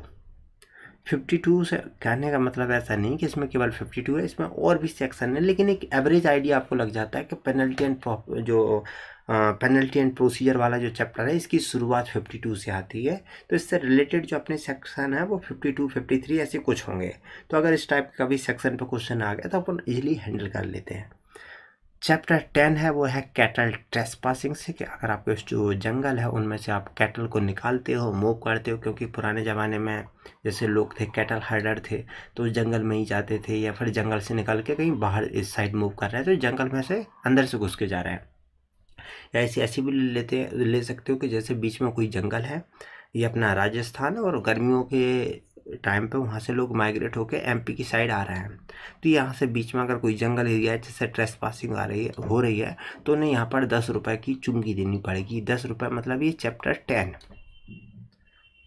फिफ्टी टू से कहने का मतलब ऐसा नहीं कि इसमें केवल फिफ्टी टू है इसमें और भी सेक्शन है लेकिन एक एवरेज आइडिया आपको लग जाता है कि पेनल्टी एंड जो पेनल्टी एंड प्रोसीजर वाला जो चैप्टर है इसकी शुरुआत 52 से आती है तो इससे रिलेटेड जो अपने सेक्शन है वो 52, 53 ऐसे कुछ होंगे तो अगर इस टाइप का भी सेक्शन पर क्वेश्चन आ गया तो अपन ईजिली हैंडल कर लेते हैं चैप्टर टेन है वो है कैटल ट्रेस पासिंग से कि अगर आपके जो जंगल है उनमें से आप कैटल को निकालते हो मूव करते हो क्योंकि पुराने ज़माने में जैसे लोग थे कैटल हर्डर थे तो जंगल में ही जाते थे या फिर जंगल से निकल के कहीं बाहर इस साइड मूव कर रहे हैं तो जंगल में से अंदर से घुस के जा रहे हैं या ऐसी ऐसी भी लेते ले सकते हो कि जैसे बीच में कोई जंगल है ये अपना राजस्थान और गर्मियों के टाइम पे वहाँ से लोग माइग्रेट होकर एमपी की साइड आ रहे हैं तो यहाँ से बीच में अगर कोई जंगल एरिया है जैसे ट्रेस पासिंग आ रही है हो रही है तो उन्हें यहाँ पर दस रुपये की चुमकी देनी पड़ेगी दस रुपये मतलब ये chapter ten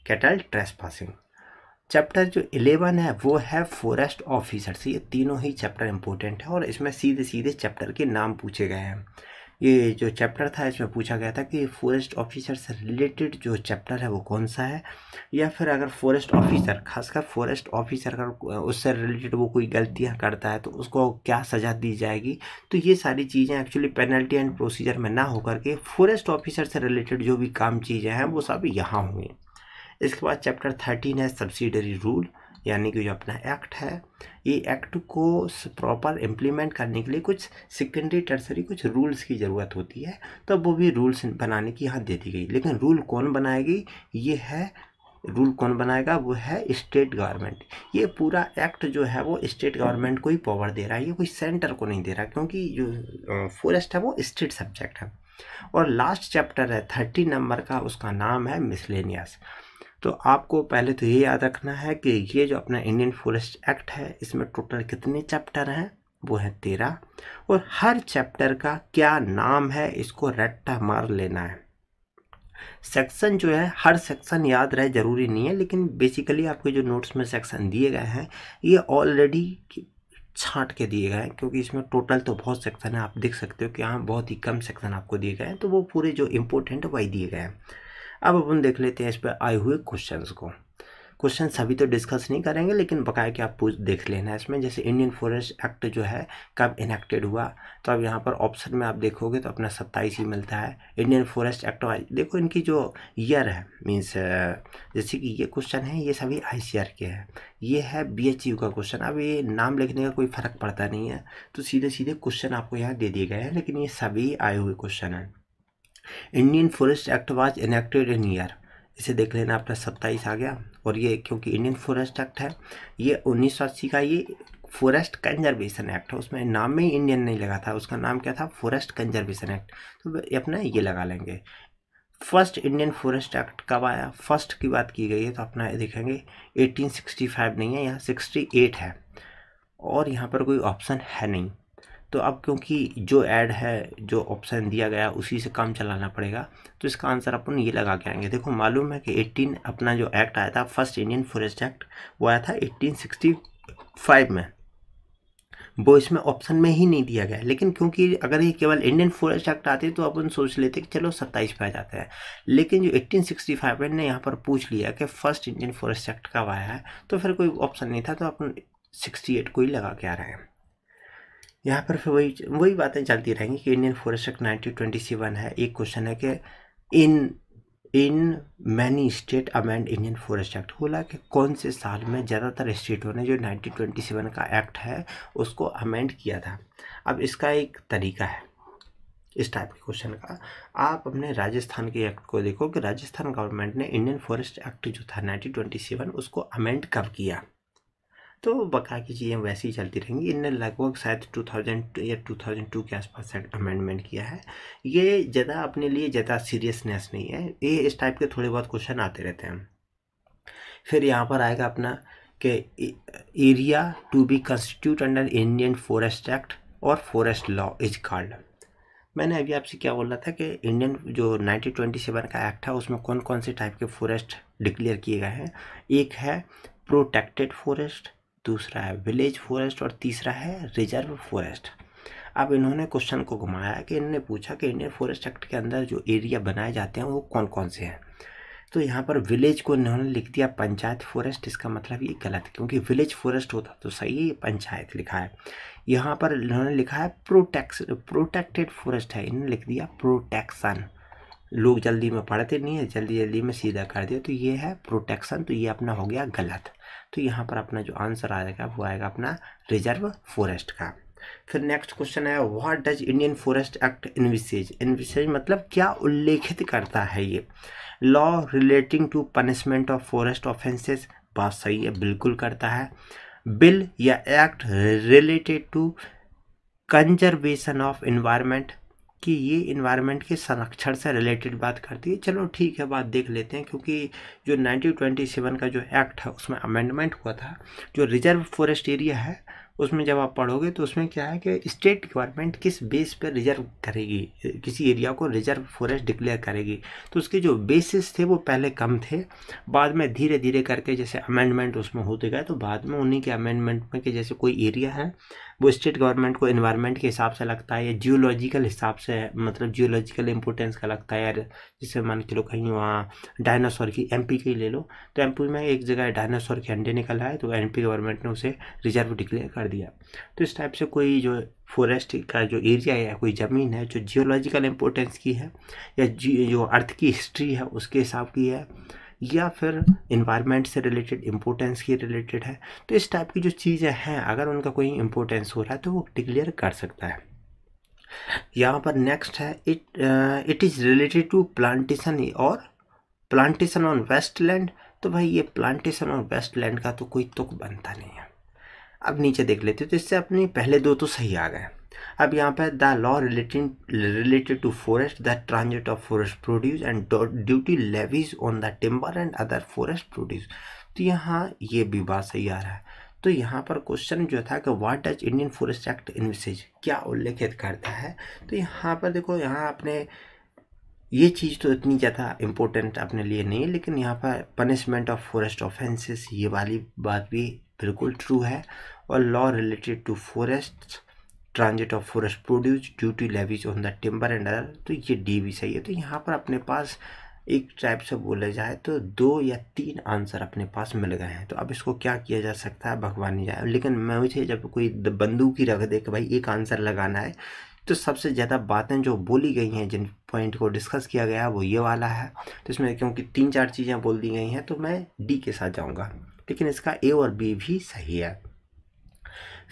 cattle trespassing chapter जो इलेवन है वो है फॉरेस्ट ऑफिसर्स ये तीनों ही चैप्टर इंपॉर्टेंट है और इसमें सीधे सीधे चैप्टर के नाम पूछे गए हैं ये जो चैप्टर था इसमें पूछा गया था कि फॉरेस्ट ऑफिसर से रिलेटेड जो चैप्टर है वो कौन सा है या फिर अगर फॉरेस्ट ऑफिसर खासकर फॉरेस्ट ऑफिसर अगर उससे रिलेटेड वो कोई गलतियाँ करता है तो उसको क्या सज़ा दी जाएगी तो ये सारी चीज़ें एक्चुअली पेनल्टी एंड प्रोसीजर में ना होकर के फॉरेस्ट ऑफिसर से रिलेटेड जो भी काम चीज़ें हैं वो सब यहाँ होंगी इसके बाद चैप्टर थर्टीन है सब्सिडरी रूल यानी कि जो अपना एक्ट है ये एक्ट को प्रॉपर इम्प्लीमेंट करने के लिए कुछ सेकेंडरी टर्सरी कुछ रूल्स की ज़रूरत होती है तो वो भी रूल्स बनाने की यहाँ दे दी गई लेकिन रूल कौन बनाएगी ये है रूल कौन बनाएगा वो है स्टेट गवर्नमेंट ये पूरा एक्ट जो है वो स्टेट गवर्नमेंट को ही पावर दे रहा है ये कोई सेंटर को नहीं दे रहा क्योंकि जो फॉरेस्ट है वो स्टेट सब्जेक्ट है और लास्ट चैप्टर है थर्टी नंबर का उसका नाम है मिसलेनियस तो आपको पहले तो ये याद रखना है कि ये जो अपना इंडियन फॉरेस्ट एक्ट है इसमें टोटल कितने चैप्टर हैं वो है तेरह और हर चैप्टर का क्या नाम है इसको रट्टा मार लेना है सेक्शन जो है हर सेक्शन याद रहे ज़रूरी नहीं है लेकिन बेसिकली आपके जो नोट्स में सेक्शन दिए गए हैं ये ऑलरेडी छांट के दिए गए हैं क्योंकि इसमें टोटल तो बहुत सेक्शन है आप देख सकते हो कि हाँ बहुत ही कम सेक्शन आपको दिए गए हैं तो वो पूरे जो इम्पोर्टेंट वही दिए गए हैं अब अपन देख लेते हैं इस पर आए हुए क्वेश्चन को क्वेश्चन सभी तो डिस्कस नहीं करेंगे लेकिन बकाया कि आप पूछ देख लेना इसमें जैसे इंडियन फॉरेस्ट एक्ट जो है कब इनेक्टेड हुआ तो अब यहाँ पर ऑप्शन में आप देखोगे तो अपना सत्ताईस ही मिलता है इंडियन फॉरेस्ट एक्ट देखो इनकी जो ईयर है मीन्स जैसे कि ये क्वेश्चन है ये सभी आई के हैं ये है बी का क्वेश्चन अब ये नाम लिखने का कोई फ़र्क पड़ता नहीं है तो सीधे सीधे क्वेश्चन आपको यहाँ दे दिए गए हैं लेकिन ये सभी आए हुए क्वेश्चन हैं Indian forest act was enacted in year इसे देख लेना आपका सत्ताईस आ गया और ये क्योंकि इंडियन फॉरेस्ट एक्ट है ये उन्नीस सौ अस्सी का ये फॉरेस्ट कंजर्वेशन एक्ट है उसमें नाम में इंडियन नहीं लगा था उसका नाम क्या था फॉरेस्ट कंजर्वेशन एक्ट तो अपना ये लगा लेंगे फर्स्ट इंडियन फॉरेस्ट एक्ट कब आया फर्स्ट की बात की गई है तो अपना देखेंगे 1865 नहीं है यहाँ 68 है और यहाँ पर कोई ऑप्शन है नहीं तो अब क्योंकि जो ऐड है जो ऑप्शन दिया गया उसी से काम चलाना पड़ेगा तो इसका आंसर अपन ये लगा के आएंगे देखो मालूम है कि 18 अपना जो एक्ट आया था फर्स्ट इंडियन फॉरेस्ट एक्ट वो आया था 1865 में वो इसमें ऑप्शन में ही नहीं दिया गया लेकिन क्योंकि अगर ये केवल इंडियन फॉरेस्ट एक्ट आते तो अपन सोच लेते कि चलो सत्ताईस पे आ जाते हैं लेकिन जो 1865 ने यहाँ पर पूछ लिया कि फर्स्ट इंडियन फॉरेस्ट एक्ट कब आया है तो फिर कोई ऑप्शन नहीं था तो अपन 68 को ही लगा के आ रहे हैं यहाँ पर फिर वही वही बातें चलती रहेंगी कि Indian forest act nineteen twenty seven है एक क्वेश्चन है कि in in many state amend Indian forest act बोला कि कौन से साल में ज़्यादातर स्टेटों ने जो 1927 का एक्ट है उसको अमेंड किया था अब इसका एक तरीका है इस टाइप के क्वेश्चन का आप अपने राजस्थान के एक्ट को देखो कि राजस्थान गवर्नमेंट ने इंडियन फॉरेस्ट एक्ट जो था 1927 उसको अमेंड कब किया तो बका की चीज़ें वैसे ही चलती रहेंगी इनने लगभग शायद 2000 या 2002 के आसपास अमेंडमेंट किया है ये ज़्यादा अपने लिए ज़्यादा सीरियसनेस नहीं है ये इस टाइप के थोड़े बहुत क्वेश्चन आते रहते हैं फिर यहाँ पर आएगा अपना कि area to be constitute under Indian forest act और फॉरेस्ट लॉ इज कॉल्ड मैंने अभी आपसे क्या बोला था कि इंडियन जो 1927 का एक्ट है उसमें कौन कौन से टाइप के फॉरेस्ट डिक्लेयर किए गए हैं एक है प्रोटेक्टेड फॉरेस्ट दूसरा है विलेज फॉरेस्ट और तीसरा है रिजर्व फॉरेस्ट अब इन्होंने क्वेश्चन को घुमाया कि इन्होंने पूछा कि इंडियन फॉरेस्ट एक्ट के अंदर जो एरिया बनाए जाते हैं वो कौन कौन से हैं तो यहाँ पर विलेज को इन्होंने लिख दिया पंचायत फॉरेस्ट इसका मतलब ये गलत है क्योंकि विलेज फॉरेस्ट होता तो सही है पंचायत लिखा है यहाँ पर इन्होंने लिखा है प्रोटेक्स प्रोटेक्टेड फॉरेस्ट है इन्होंने लिख दिया प्रोटेक्शन लोग जल्दी में पढ़ते नहीं है जल्दी जल्दी में सीधा कर दिया तो ये है प्रोटेक्शन तो ये अपना हो गया गलत तो यहाँ पर अपना जो आंसर आएगा वो आएगा अपना रिजर्व फॉरेस्ट का फिर नेक्स्ट क्वेश्चन है what does Indian forest act envisages मतलब क्या उल्लेखित करता है ये law relating to punishment of forest offences बात सही है बिल्कुल करता है बिल या act related to conservation of environment कि ये इन्वायरमेंट के संरक्षण से रिलेटेड बात करती है चलो ठीक है बात देख लेते हैं क्योंकि जो 1927 का जो एक्ट है उसमें अमेंडमेंट हुआ था जो रिजर्व फॉरेस्ट एरिया है उसमें जब आप पढ़ोगे तो उसमें क्या है कि स्टेट गवर्नमेंट किस बेस पर रिजर्व करेगी किसी एरिया को रिजर्व फॉरेस्ट डिक्लेयर करेगी तो उसके जो बेसिस थे वो पहले कम थे बाद में धीरे धीरे करके जैसे अमेंडमेंट उसमें होते गए तो बाद में उन्हीं के अमेंडमेंट में कि जैसे कोई एरिया है वो स्टेट गवर्नमेंट को इन्वायरमेंट के हिसाब से लगता है या जियोलॉजिकल हिसाब से मतलब जियोलॉजिकल इंपोर्टेंस का लगता है यार जैसे मान के लो कहीं वहाँ डायनासोर की एम की ले लो तो एम में एक जगह डायनासोर के अंडे निकल आए तो एम गवर्नमेंट ने उसे रिजर्व डिक्लेयर कर दिया तो इस टाइप से कोई जो फॉरेस्ट का जो एरिया है कोई ज़मीन है जो जियोलॉजिकल इम्पोर्टेंस की है या जो अर्थ की हिस्ट्री है उसके हिसाब की है या फिर इन्वायरमेंट से रिलेटेड इम्पोर्टेंस की रिलेटेड है तो इस टाइप की जो चीज़ें हैं अगर उनका कोई इम्पोर्टेंस हो रहा है तो वो डिक्लेयर कर सकता है यहाँ पर नेक्स्ट है it it is related to plantation और प्लांटेशन ऑन वेस्ट लैंड तो भाई ये प्लांटेशन और वेस्ट लैंड का तो कोई तुक बनता नहीं है अब नीचे देख लेते हो तो इससे अपने पहले दो तो सही आ गए अब यहाँ पर the law relating related to forest the transit of forest produce and duty levies on the timber and other forest produce तो यहाँ ये भी बात सही आ रहा है तो यहाँ पर क्वेश्चन जो था कि what does Indian forest act envisages क्या उल्लेखित करता है तो यहाँ पर देखो यहाँ आपने ये चीज़ तो इतनी ज़्यादा इम्पोर्टेंट अपने लिए नहीं है लेकिन यहाँ पर पनिशमेंट ऑफ फॉरेस्ट ऑफेंसेस ये वाली बात भी बिल्कुल ट्रू है और law related to forest transit of forest produce duty levies on the timber and other तो ये डी भी सही है तो यहाँ पर अपने पास एक टाइप से बोला जाए तो दो या तीन आंसर अपने पास मिल गए हैं तो अब इसको क्या किया जा सकता है भगवान ही जाए लेकिन मैं मुझे जब कोई बंदूक ही रख दे कि भाई एक आंसर लगाना है तो सबसे ज़्यादा बातें जो बोली गई हैं जिन पॉइंट को डिस्कस किया गया वो ये वाला है तो इसमें क्योंकि तीन चार चीज़ें बोल दी गई हैं तो मैं डी के साथ जाऊँगा लेकिन इसका ए और बी भी सही है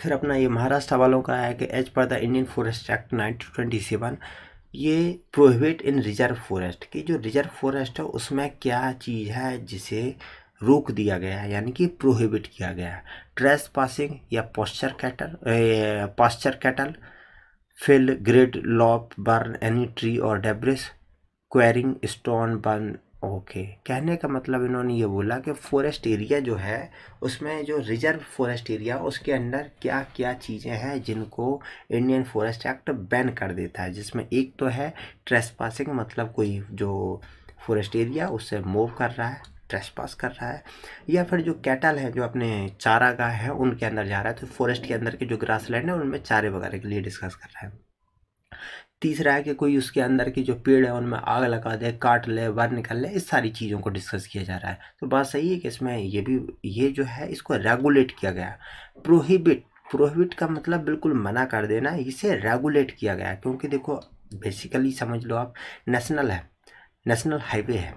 फिर अपना ये महाराष्ट्र वालों का है कि as per the Indian forest act nineteen twenty seven ये प्रोहिबिट इन रिजर्व फॉरेस्ट की जो रिजर्व फॉरेस्ट है उसमें क्या चीज़ है जिसे रोक दिया गया है यानी कि प्रोहिबिट किया गया है ट्रेस पासिंग या pasture cattle pasture cattle fell girdle lop burn any tree और debris quarrying stone burn okay कहने का मतलब इन्होंने ये बोला कि फॉरेस्ट एरिया जो है उसमें जो रिजर्व फॉरेस्ट एरिया उसके अंदर क्या क्या चीज़ें हैं जिनको इंडियन फॉरेस्ट एक्ट बैन कर देता है जिसमें एक तो है ट्रेस पासिंग मतलब कोई जो फॉरेस्ट एरिया उससे मूव कर रहा है ट्रेस पास कर रहा है या फिर जो कैटल है जो अपने गाह हैं उनके अंदर जा रहा है तो फॉरेस्ट के अंदर के जो ग्रास लैंड है उनमें चारे वगैरह के लिए डिस्कस कर रहा है तीसरा है कि कोई उसके अंदर के जो पेड़ है उनमें आग लगा दे काट ले बाहर निकल ले इस सारी चीज़ों को डिस्कस किया जा रहा है तो बात सही है कि इसमें ये भी ये जो है इसको रेगुलेट किया गया प्रोहिबिट प्रोहिबिट का मतलब बिल्कुल मना कर देना इसे रेगुलेट किया गया क्योंकि देखो बेसिकली समझ लो आप नेशनल है नेशनल हाईवे है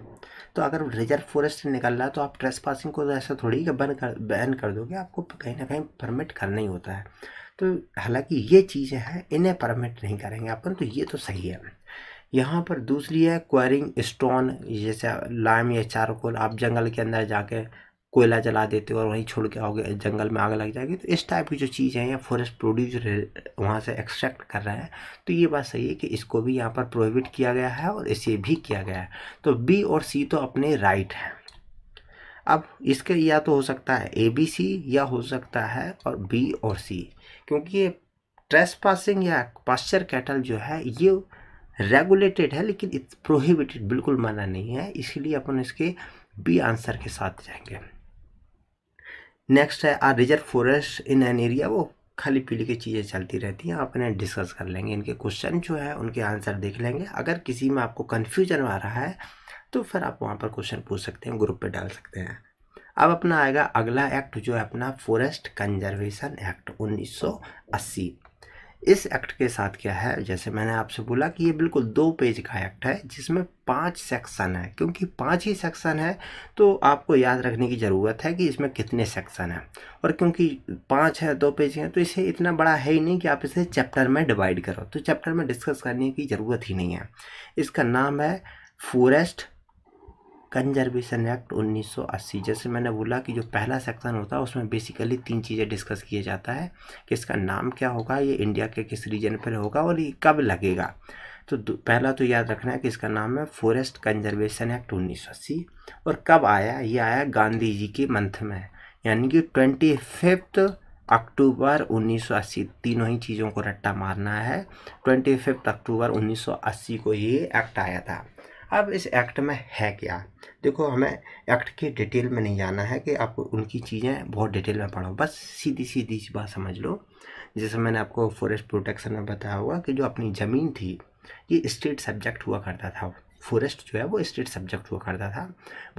तो अगर रिजर्व फॉरेस्ट निकल रहा है तो आप ट्रेस पासिंग को तो ऐसा थोड़ी कि बंद कर बैन कर दोगे आपको कहीं ना कहीं परमिट करना ही होता है तो हालांकि ये चीज़ें हैं इन्हें परमिट नहीं करेंगे अपन तो ये तो सही है यहाँ पर दूसरी है क्वारिंग स्टोन जैसे लाइम या चारकोल आप जंगल के अंदर जाके कोयला जला देते हो और वहीं छोड़ के आओगे जंगल में आग लग जाएगी तो इस टाइप की जो चीज़ है या फॉरेस्ट प्रोड्यूस वहाँ से एक्सट्रैक्ट कर रहे हैं तो ये बात सही है कि इसको भी यहाँ पर प्रोहिबिट किया गया है और इसे भी किया गया है तो बी और सी तो अपने राइट हैं अब इसके या तो हो सकता है ए बी सी या हो सकता है और बी और सी क्योंकि ये ट्रेस पासिंग या पास्चर कैटल जो है ये रेगुलेटेड है लेकिन इट्स प्रोहिबिटेड बिल्कुल मना नहीं है इसलिए अपन इसके बी आंसर के साथ जाएंगे नेक्स्ट है uh reserve forest in an area वो खाली पीली की चीज़ें चलती रहती हैं आप इन्हें डिस्कस कर लेंगे इनके क्वेश्चन जो है उनके आंसर देख लेंगे अगर किसी में आपको कन्फ्यूजन आ रहा है तो फिर आप वहाँ पर क्वेश्चन पूछ सकते हैं ग्रुप पर डाल सकते हैं अब अपना आएगा अगला एक्ट जो है अपना फॉरेस्ट कंजर्वेशन एक्ट 1980 इस एक्ट के साथ क्या है जैसे मैंने आपसे बोला कि ये बिल्कुल दो पेज का एक्ट है जिसमें पांच सेक्शन है क्योंकि पांच ही सेक्शन है तो आपको याद रखने की ज़रूरत है कि इसमें कितने सेक्शन हैं और क्योंकि पांच है दो पेज हैं तो इसे इतना बड़ा है ही नहीं कि आप इसे चैप्टर में डिवाइड करो तो चैप्टर में डिस्कस करने की ज़रूरत ही नहीं है इसका नाम है फॉरेस्ट कंजर्वेशन एक्ट 1980 जैसे मैंने बोला कि जो पहला सेक्शन होता है उसमें बेसिकली तीन चीज़ें डिस्कस किया जाता है कि इसका नाम क्या होगा ये इंडिया के किस रीजन पर होगा और ये कब लगेगा तो पहला तो याद रखना है कि इसका नाम है फॉरेस्ट कंजर्वेशन एक्ट 1980 और कब आया ये आया गांधी जी के मंथ में यानी कि ट्वेंटी फिफ्थ अक्टूबर 1980 तीनों ही चीज़ों को रट्टा मारना है ट्वेंटी फिफ्थ अक्टूबर 1980 को ये एक्ट आया था अब इस एक्ट में है क्या देखो हमें एक्ट की डिटेल में नहीं जाना है कि आप उनकी चीज़ें बहुत डिटेल में पढ़ो बस सीधी सीधी सी बात समझ लो जैसे मैंने आपको फॉरेस्ट प्रोटेक्शन में बताया हुआ कि जो अपनी ज़मीन थी ये स्टेट सब्जेक्ट हुआ करता था फॉरेस्ट जो है वो स्टेट सब्जेक्ट हुआ करता था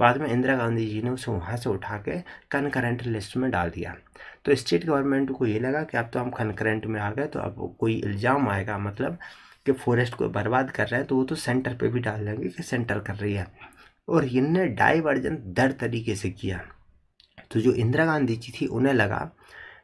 बाद में इंदिरा गांधी जी ने उसे वहाँ से उठा के कनकरेंट लिस्ट में डाल दिया तो स्टेट गवर्नमेंट को ये लगा कि अब तो हम कनकरेंट में आ गए तो अब कोई इल्ज़ाम आएगा मतलब कि फॉरेस्ट को बर्बाद कर रहे हैं तो वो तो सेंटर पे भी डाल देंगे कि सेंटर कर रही है और इनने डाइवर्जन दर तरीके से किया तो जो इंदिरा गांधी जी थी उन्हें लगा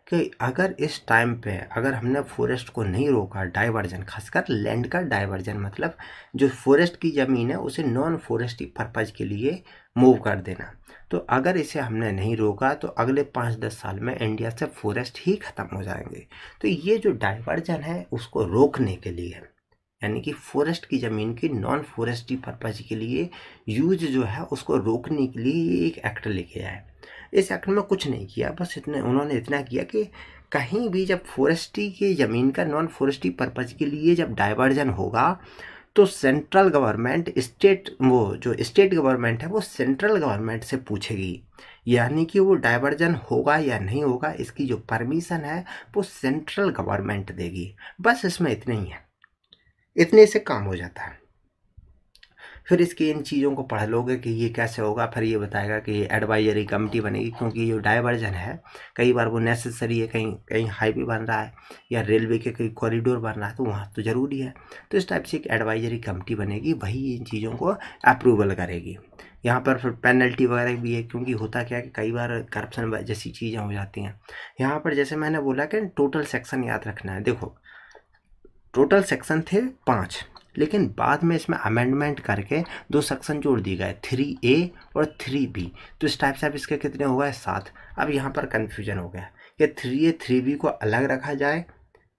कि अगर इस टाइम पे अगर हमने फॉरेस्ट को नहीं रोका डाइवर्जन खासकर लैंड का डाइवर्जन मतलब जो फॉरेस्ट की ज़मीन है उसे नॉन फॉरेस्टी पर्पज़ के लिए मूव कर देना तो अगर इसे हमने नहीं रोका तो अगले पाँच दस साल में इंडिया से फॉरेस्ट ही ख़त्म हो जाएंगे तो ये जो डाइवर्जन है उसको रोकने के लिए यानी कि फॉरेस्ट की ज़मीन की नॉन फॉरेस्टी पर्पज़ के लिए यूज जो है उसको रोकने के लिए एक एक्ट लेके आए इस एक्ट में कुछ नहीं किया बस इतने उन्होंने इतना किया कि कहीं भी जब फॉरेस्टी की ज़मीन का नॉन फॉरेस्टी पर्पज़ के लिए जब डाइवर्जन होगा तो सेंट्रल गवर्नमेंट स्टेट वो जो स्टेट गवर्नमेंट है वो सेंट्रल गवर्नमेंट से पूछेगी यानी कि वो डाइवर्जन होगा या नहीं होगा इसकी जो परमिशन है वो सेंट्रल गवर्नमेंट देगी बस इसमें इतना ही है इतने से काम हो जाता है फिर इसके इन चीज़ों को पढ़ लोगे कि ये कैसे होगा फिर ये बताएगा कि एडवाइजरी कमेटी बनेगी क्योंकि ये डाइवर्जन है कई बार वो नेसेसरी है कहीं कहीं हाईवे बन रहा है या रेलवे के कहीं कॉरिडोर बन रहा है तो वहाँ तो ज़रूरी है तो इस टाइप से एक एडवाइजरी कमेटी बनेगी वही इन चीज़ों को अप्रूवल करेगी यहाँ पर फिर पेनल्टी वगैरह भी है क्योंकि होता क्या है कि कई बार करप्शन जैसी चीज़ें हो जाती हैं यहाँ पर जैसे मैंने बोला कि टोटल सेक्शन याद रखना है देखो टोटल सेक्शन थे पाँच लेकिन बाद में इसमें अमेंडमेंट करके दो सेक्शन जोड़ दिए गए थ्री ए और थ्री बी तो इस टाइप से आप इसके कितने हो गए सात अब यहाँ पर कन्फ्यूजन हो गया कि थ्री ए थ्री बी को अलग रखा जाए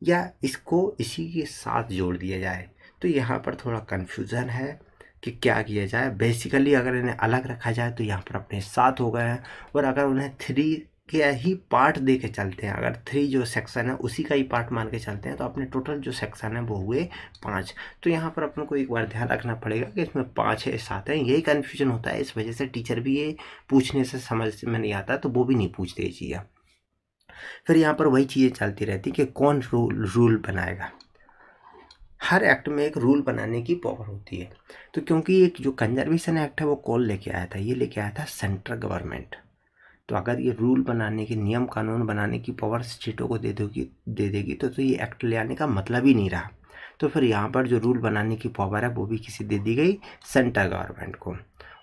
या इसको इसी के साथ जोड़ दिया जाए तो यहाँ पर थोड़ा कन्फ्यूज़न है कि क्या किया जाए बेसिकली अगर इन्हें अलग रखा जाए तो यहाँ पर अपने साथ हो गए हैं और अगर उन्हें थ्री के ही पार्ट दे के चलते हैं अगर थ्री जो सेक्शन है उसी का ही पार्ट मान के चलते हैं तो अपने टोटल जो सेक्शन है वो हुए पाँच तो यहाँ पर अपन को एक बार ध्यान रखना पड़ेगा कि इसमें पाँच है सात है यही कन्फ्यूजन होता है इस वजह से टीचर भी ये पूछने से समझ में नहीं आता तो वो भी नहीं पूछते ये चीज़ें फिर यहाँ पर वही चीज़ें चलती रहती कि कौन रूल रूल बनाएगा हर एक्ट में एक रूल बनाने की पावर होती है तो क्योंकि एक जो कंजर्वेशन एक्ट है वो कौन लेके आया था ये लेके आया था सेंट्रल गवर्नमेंट तो अगर ये रूल बनाने की नियम कानून बनाने की पावर स्टेटों को दे देगी दे देगी तो, तो ये एक्ट ले आने का मतलब ही नहीं रहा तो फिर यहाँ पर जो रूल बनाने की पावर है वो भी किसी दे दी गई सेंट्रल गवर्नमेंट को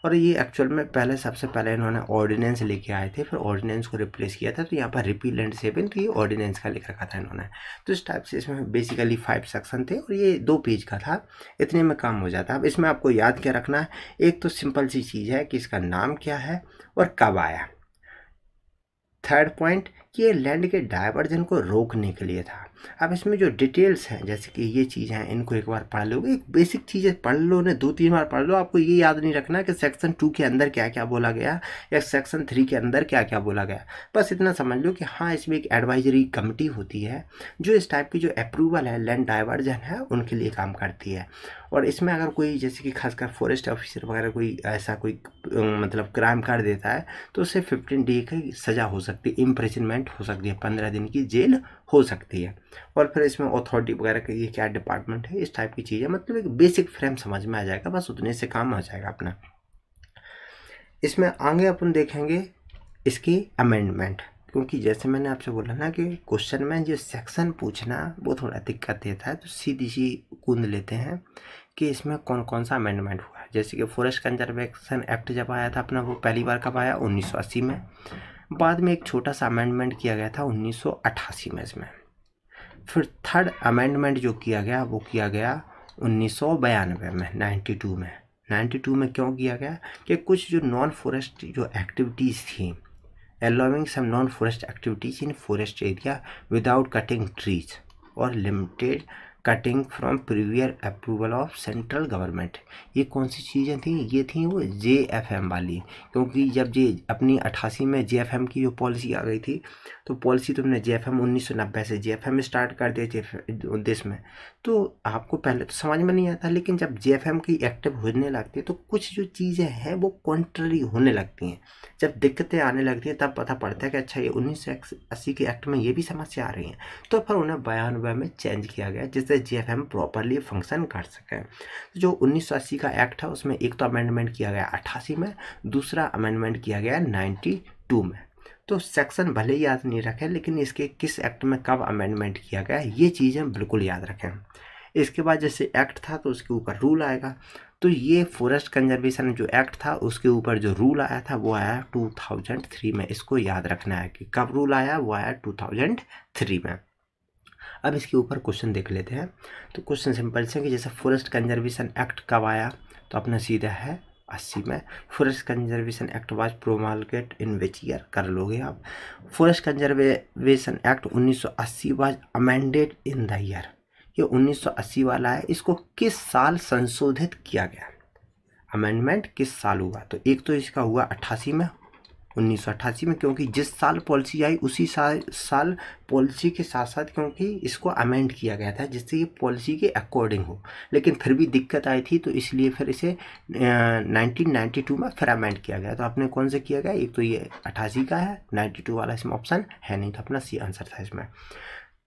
और ये एक्चुअल में पहले सबसे पहले इन्होंने ऑर्डिनेंस लेके आए थे फिर ऑर्डिनेंस को रिप्लेस किया था तो यहाँ पर रिपील एंड सेवन तो ये ऑर्डिनेंस का लिख रखा था इन्होंने तो इस टाइप से इसमें बेसिकली फाइव सेक्शन थे और ये दो पेज का था इतने में काम हो जाता है अब इसमें आपको याद क्या रखना है एक तो सिंपल सी चीज़ है कि इसका नाम क्या है और कब आया थर्ड पॉइंट कि ये लैंड के डाइवर्जन को रोकने के लिए था अब इसमें जो डिटेल्स हैं जैसे कि ये चीज़ हैं इनको एक बार पढ़ लो एक बेसिक चीज़ें पढ़ लो ने दो तीन बार पढ़ लो आपको ये याद नहीं रखना कि सेक्शन टू के अंदर क्या क्या बोला गया या सेक्शन थ्री के अंदर क्या क्या बोला गया बस इतना समझ लो कि हाँ इसमें एक एडवाइजरी कमेटी होती है जो इस टाइप की जो अप्रूवल है लैंड डाइवर्जन है उनके लिए काम करती है और इसमें अगर कोई जैसे कि खासकर फॉरेस्ट ऑफिसर वगैरह कोई ऐसा कोई मतलब क्राइम कर देता है तो उसे फिफ्टीन डे की सज़ा हो सकती है इम्प्रेजनमेंट हो सकती है पंद्रह दिन की जेल हो सकती है और फिर इसमें अथॉरिटी वगैरह का ये क्या डिपार्टमेंट है इस टाइप की चीज़ें मतलब एक बेसिक फ्रेम समझ में आ जाएगा बस उतने से काम आ जाएगा अपना इसमें आगे अपन देखेंगे इसकी अमेंडमेंट क्योंकि जैसे मैंने आपसे बोला ना कि क्वेश्चन में जो सेक्शन पूछना वो थोड़ा दिक्कत देता है तो सीधी सी कूद लेते हैं कि इसमें कौन कौन सा अमेंडमेंट हुआ है जैसे कि फॉरेस्ट कंजर्वेशन एक्ट जब आया था अपना वो पहली बार कब आया उन्नीस में बाद में एक छोटा सा अमेंडमेंट किया गया था उन्नीस में इसमें फिर थर्ड अमेंडमेंट जो किया गया वो किया गया उन्नीस में नाइन्टी में 92 में क्यों किया गया कि कुछ जो नॉन फॉरेस्ट जो एक्टिविटीज़ थी allowing some non forest activities in forest area without cutting trees और limited cutting from prior approval of central government ये कौन सी चीज़ें थी ये थी वो जे एफ एम वाली क्योंकि जब ये अपनी अट्ठासी में जे एफ एम की जो पॉलिसी आ गई थी तो पॉलिसी तुमने जे एफ एम उन्नीस सौ नब्बे से जे एफ एम स्टार्ट कर दिया देश में तो आपको पहले तो समझ में नहीं आता लेकिन जब जे की एक्टिव होने लगती है तो कुछ जो चीज़ें हैं वो कॉन्ट्ररी होने लगती हैं जब दिक्कतें आने लगती हैं तब पता पड़ता है कि अच्छा ये उन्नीस सौ अस्सी के एक्ट में ये भी समस्या आ रही है तो फिर उन्हें बयानवे में चेंज किया गया जिससे जे प्रॉपरली फंक्शन कर सकें तो जो उन्नीस का एक्ट है उसमें एक तो अमेंडमेंट किया गया अट्ठासी में दूसरा अमेंडमेंट किया गया नाइन्टी में तो सेक्शन भले ही याद नहीं रखें लेकिन इसके किस एक्ट में कब अमेंडमेंट किया गया ये चीज़ें बिल्कुल याद रखें इसके बाद जैसे एक्ट था तो उसके ऊपर रूल आएगा तो ये फॉरेस्ट कंजर्वेशन जो एक्ट था उसके ऊपर जो रूल आया था वो आया 2003 में इसको याद रखना है कि कब रूल आया वो आया 2003 में अब इसके ऊपर क्वेश्चन देख लेते हैं तो क्वेश्चन सिंपल से कि जैसे फॉरेस्ट कंजर्वेशन एक्ट कब आया तो अपना सीधा है अस्सी में forest conservation act was promulgate in which year कर लोगे आप forest conservation act 1980 was amended in the year ये 1980 वाला है इसको किस साल संशोधित किया गया अमेंडमेंट किस साल हुआ तो एक तो इसका हुआ अट्ठासी में उन्नीस में क्योंकि जिस साल पॉलिसी आई उसी साल साल पॉलिसी के साथ साथ क्योंकि इसको अमेंड किया गया था जिससे ये पॉलिसी के अकॉर्डिंग हो लेकिन फिर भी दिक्कत आई थी तो इसलिए फिर इसे आ, 1992 में फिर अमेंड किया गया तो आपने कौन से किया गया एक तो ये अट्ठासी का है 92 वाला इसमें ऑप्शन है नहीं तो अपना सी आंसर था इसमें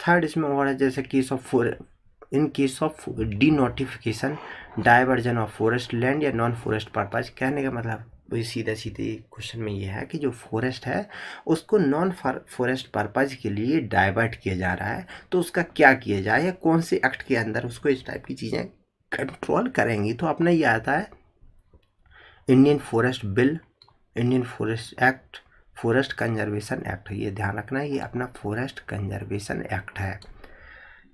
थर्ड इसमें और जैसे case of in case of denotification diversion of forest land या नॉन फॉरेस्ट पर्पज कहने का मतलब सीधे सीधे क्वेश्चन में ये है कि जो फॉरेस्ट है उसको नॉन फॉरेस्ट पर्पज़ के लिए डाइवर्ट किया जा रहा है तो उसका क्या किया जाए या कौन से एक्ट के अंदर उसको इस टाइप की चीज़ें कंट्रोल करेंगी तो अपना ये आता है Indian forest bill Indian forest act forest conservation act ये ध्यान रखना है ये अपना फॉरेस्ट कंजर्वेशन एक्ट है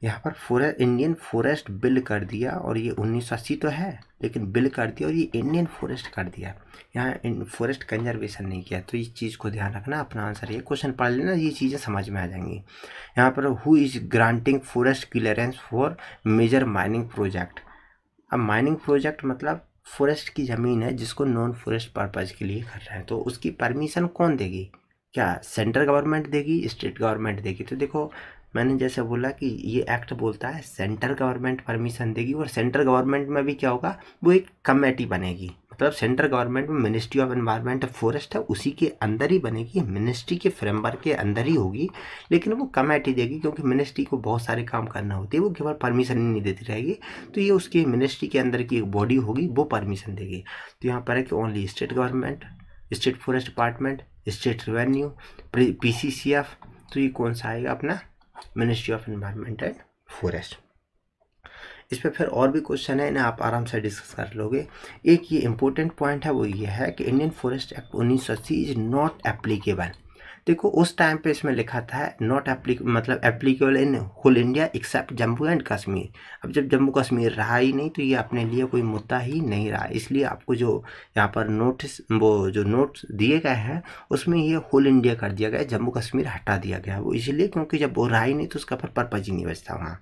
यहाँ पर फोरे इंडियन फॉरेस्ट बिल कर दिया और ये उन्नीस तो है लेकिन बिल कर दिया और ये इंडियन फॉरेस्ट कर दिया यहाँ फॉरेस्ट कंजर्वेशन नहीं किया तो इस चीज़ को ध्यान रखना अपना आंसर ये क्वेश्चन पढ़ लेना ये चीज़ें समझ में आ जाएंगी यहाँ पर who is granting forest clearance for major mining project अब माइनिंग प्रोजेक्ट मतलब फॉरेस्ट की ज़मीन है जिसको नॉन फॉरेस्ट पर्पज़ के लिए कर रहे हैं तो उसकी परमिशन कौन देगी क्या सेंट्रल गवर्नमेंट देगी स्टेट गवर्नमेंट देगी तो देखो मैंने जैसे बोला कि ये एक्ट बोलता है सेंट्रल गवर्नमेंट परमिशन देगी और सेंट्रल गवर्नमेंट में भी क्या होगा वो एक कमेटी बनेगी मतलब सेंट्रल गवर्नमेंट में मिनिस्ट्री ऑफ एनवायरनमेंट फॉरेस्ट है उसी के अंदर ही बनेगी मिनिस्ट्री के फ्रेमवर्क के अंदर ही होगी लेकिन वो कमेटी देगी क्योंकि मिनिस्ट्री को बहुत सारे काम करना होते हैं वो केवल परमिशन ही नहीं देती रहेगी तो ये उसके मिनिस्ट्री के अंदर की एक बॉडी होगी वो परमिशन देगी तो यहाँ पर है कि only state government state forest department state revenue पी तो ये कौन सा आएगा अपना ministry of environment and forest इस पर फिर और भी क्वेश्चन है इन्हें आप आराम से डिस्कस कर लोगे एक ये इंपॉर्टेंट पॉइंट है वो ये है कि इंडियन फॉरेस्ट एक्ट उन्नीस सौ अस्सी इज नॉट एप्लीकेबल देखो उस टाइम पे इसमें लिखा था नॉट एप्लीक मतलब applicable in whole India except Jammu and Kashmir अब जब जम्मू कश्मीर रहा ही नहीं तो ये अपने लिए कोई मुद्दा ही नहीं रहा इसलिए आपको जो यहाँ पर नोटिस वो जो नोट्स दिए गए हैं उसमें ये होल इंडिया कर दिया गया जम्मू कश्मीर हटा दिया गया वो इसलिए क्योंकि जब वो रहा ही नहीं तो उसका पर पर्पज ही नहीं बचता वहाँ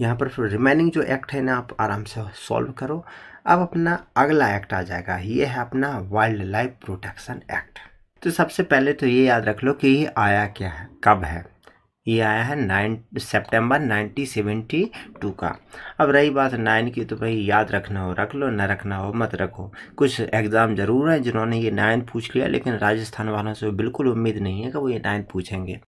यहाँ पर फिर रिमेनिंग जो एक्ट है ना आप आराम से सॉल्व करो अब अपना अगला एक्ट आ जाएगा ये है अपना वाइल्ड लाइफ प्रोटेक्शन एक्ट तो सबसे पहले तो ये याद रख लो कि ये आया क्या है कब है ये आया है nine September nineteen seventy two का अब रही बात नाइन की तो भाई याद रखना हो रख लो ना रखना हो मत रखो कुछ एग्ज़ाम ज़रूर हैं जिन्होंने ये नाइन पूछ लिया लेकिन राजस्थान वालों से बिल्कुल उम्मीद नहीं है कि वो ये नाइन पूछेंगे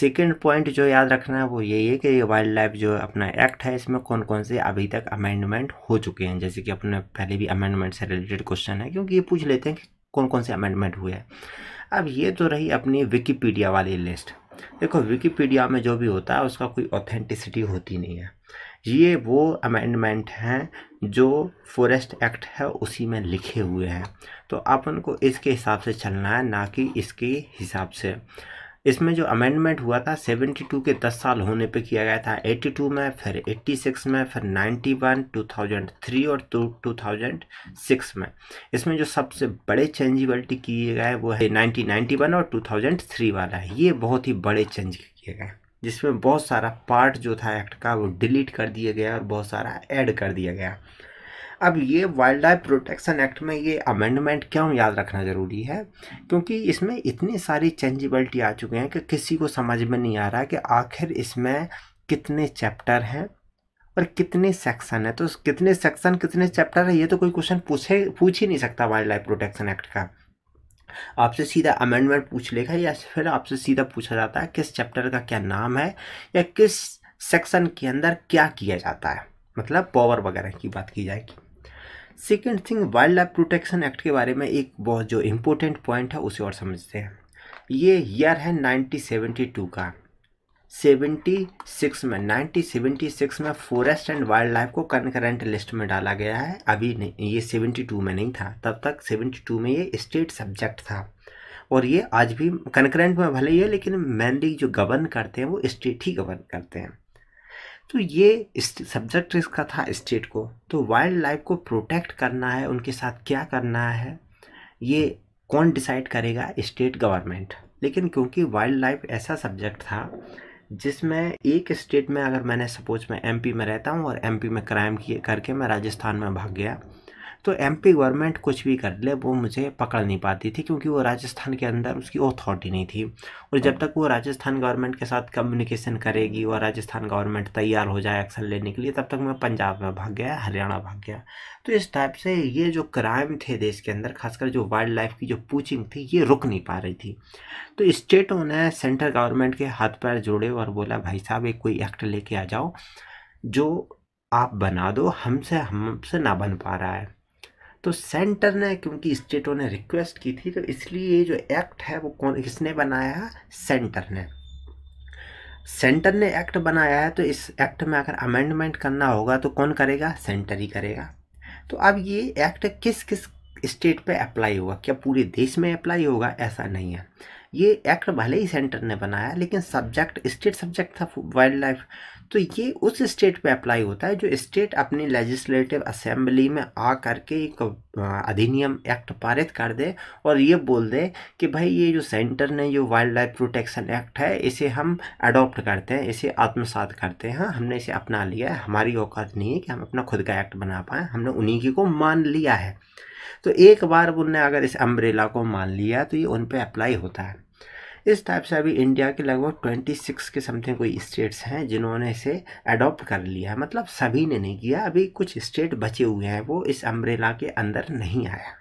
सेकेंड पॉइंट जो याद रखना है वो यही है कि ये वाइल्ड लाइफ जो अपना एक्ट है इसमें कौन कौन से अभी तक अमेंडमेंट हो चुके हैं जैसे कि अपने पहले भी अमेंडमेंट से रिलेटेड क्वेश्चन है क्योंकि ये पूछ लेते हैं कि कौन कौन से अमेंडमेंट हुए हैं अब ये तो रही अपनी विकीपीडिया वाली लिस्ट देखो विकीपीडिया में जो भी होता है उसका कोई ऑथेंटिसिटी होती नहीं है ये वो अमेंडमेंट हैं जो फॉरेस्ट एक्ट है उसी में लिखे हुए हैं तो अपन को इसके हिसाब से चलना है ना कि इसके हिसाब से इसमें जो अमेंडमेंट हुआ था 72 के 10 साल होने पे किया गया था 82 में फिर 86 में फिर 91 2003 और 2006 में इसमें जो सबसे बड़े चेंजिबिलिटी किए गए वो है 1991 और 2003 वाला है ये बहुत ही बड़े चेंज किए गए जिसमें बहुत सारा पार्ट जो था एक्ट का वो डिलीट कर दिया गया और बहुत सारा ऐड कर दिया गया अब ये वाइल्ड लाइफ प्रोटेक्शन एक्ट में ये अमेंडमेंट क्यों याद रखना ज़रूरी है क्योंकि इसमें इतनी सारी चेंजिबिलिटी आ चुके हैं कि किसी को समझ में नहीं आ रहा है कि आखिर इसमें कितने चैप्टर हैं और कितने सेक्शन है तो कितने सेक्शन कितने चैप्टर है ये तो कोई क्वेश्चन पूछे पूछ ही नहीं सकता वाइल्ड लाइफ प्रोटेक्शन एक्ट का आपसे सीधा अमेंडमेंट पूछ लेगा या फिर आपसे सीधा पूछा जाता है किस चैप्टर का क्या नाम है या किस सेक्शन के अंदर क्या किया जाता है मतलब पावर वगैरह की बात की जाएगी second thing wildlife protection act के बारे में एक बहुत जो इम्पोर्टेंट पॉइंट है उसे और समझते हैं ये ईयर है 1972 का 76 में 1976 में फॉरेस्ट एंड वाइल्ड लाइफ को कनकरेंट लिस्ट में डाला गया है अभी नहीं ये 72 में नहीं था तब तक 72 में ये स्टेट सब्जेक्ट था और ये आज भी कनकरेंट में भले ही है लेकिन मेनली जो गवर्न करते हैं वो स्टेट ही गवर्न करते हैं तो ये सब्जेक्ट इसका था स्टेट को तो वाइल्ड लाइफ को प्रोटेक्ट करना है उनके साथ क्या करना है ये कौन डिसाइड करेगा स्टेट गवर्नमेंट लेकिन क्योंकि वाइल्ड लाइफ ऐसा सब्जेक्ट था जिसमें एक स्टेट में अगर मैंने सपोज मैं एमपी में रहता हूँ और एमपी में क्राइम किए करके मैं राजस्थान में भाग गया तो एमपी गवर्नमेंट कुछ भी कर ले वो मुझे पकड़ नहीं पाती थी क्योंकि वो राजस्थान के अंदर उसकी अथॉरिटी नहीं थी और जब तक वो राजस्थान गवर्नमेंट के साथ कम्युनिकेशन करेगी और राजस्थान गवर्नमेंट तैयार हो जाए एक्शन लेने के लिए तब तक मैं पंजाब में भाग गया हरियाणा भाग गया तो इस टाइप से ये जो क्राइम थे देश के अंदर खासकर जो वाइल्ड लाइफ की जो पूचिंग थी ये रुक नहीं पा रही थी तो स्टेटों ने सेंट्रल गवर्नमेंट के हाथ पैर जोड़े और बोला भाई साहब एक कोई एक्ट लेके आ जाओ जो आप बना दो हमसे हमसे ना बन पा रहा है तो सेंटर ने क्योंकि स्टेटों ने रिक्वेस्ट की थी तो इसलिए ये जो एक्ट है वो कौन किसने बनाया सेंटर ने सेंटर ने एक्ट बनाया है तो इस एक्ट में अगर अमेंडमेंट करना होगा तो कौन करेगा सेंटर ही करेगा तो अब ये एक्ट किस किस स्टेट पे अप्लाई होगा क्या पूरे देश में अप्लाई होगा ऐसा नहीं है ये एक्ट भले ही सेंटर ने बनाया लेकिन सब्जेक्ट स्टेट सब्जेक्ट था वाइल्ड लाइफ तो ये उस स्टेट पे अप्लाई होता है जो स्टेट अपनी लेजिस्लेटिव असेंबली में आ करके एक अधिनियम एक्ट पारित कर दे और ये बोल दे कि भाई ये जो सेंटर ने जो वाइल्ड लाइफ प्रोटेक्शन एक्ट है इसे हम अडोप्ट करते हैं इसे आत्मसात करते हैं हमने इसे अपना लिया है हमारी औकात नहीं है कि हम अपना खुद का एक्ट बना पाएँ हमने उन्हीं की को मान लिया है तो एक बार उनने अगर इस अम्ब्रेला को मान लिया तो ये उन पर अप्लाई होता है इस टाइप से अभी इंडिया के लगभग ट्वेंटी सिक्स के समथिंग कोई स्टेट्स हैं जिन्होंने इसे अडॉप्ट कर लिया है मतलब सभी ने नहीं किया अभी कुछ स्टेट बचे हुए हैं वो इस अम्ब्रेला के अंदर नहीं आया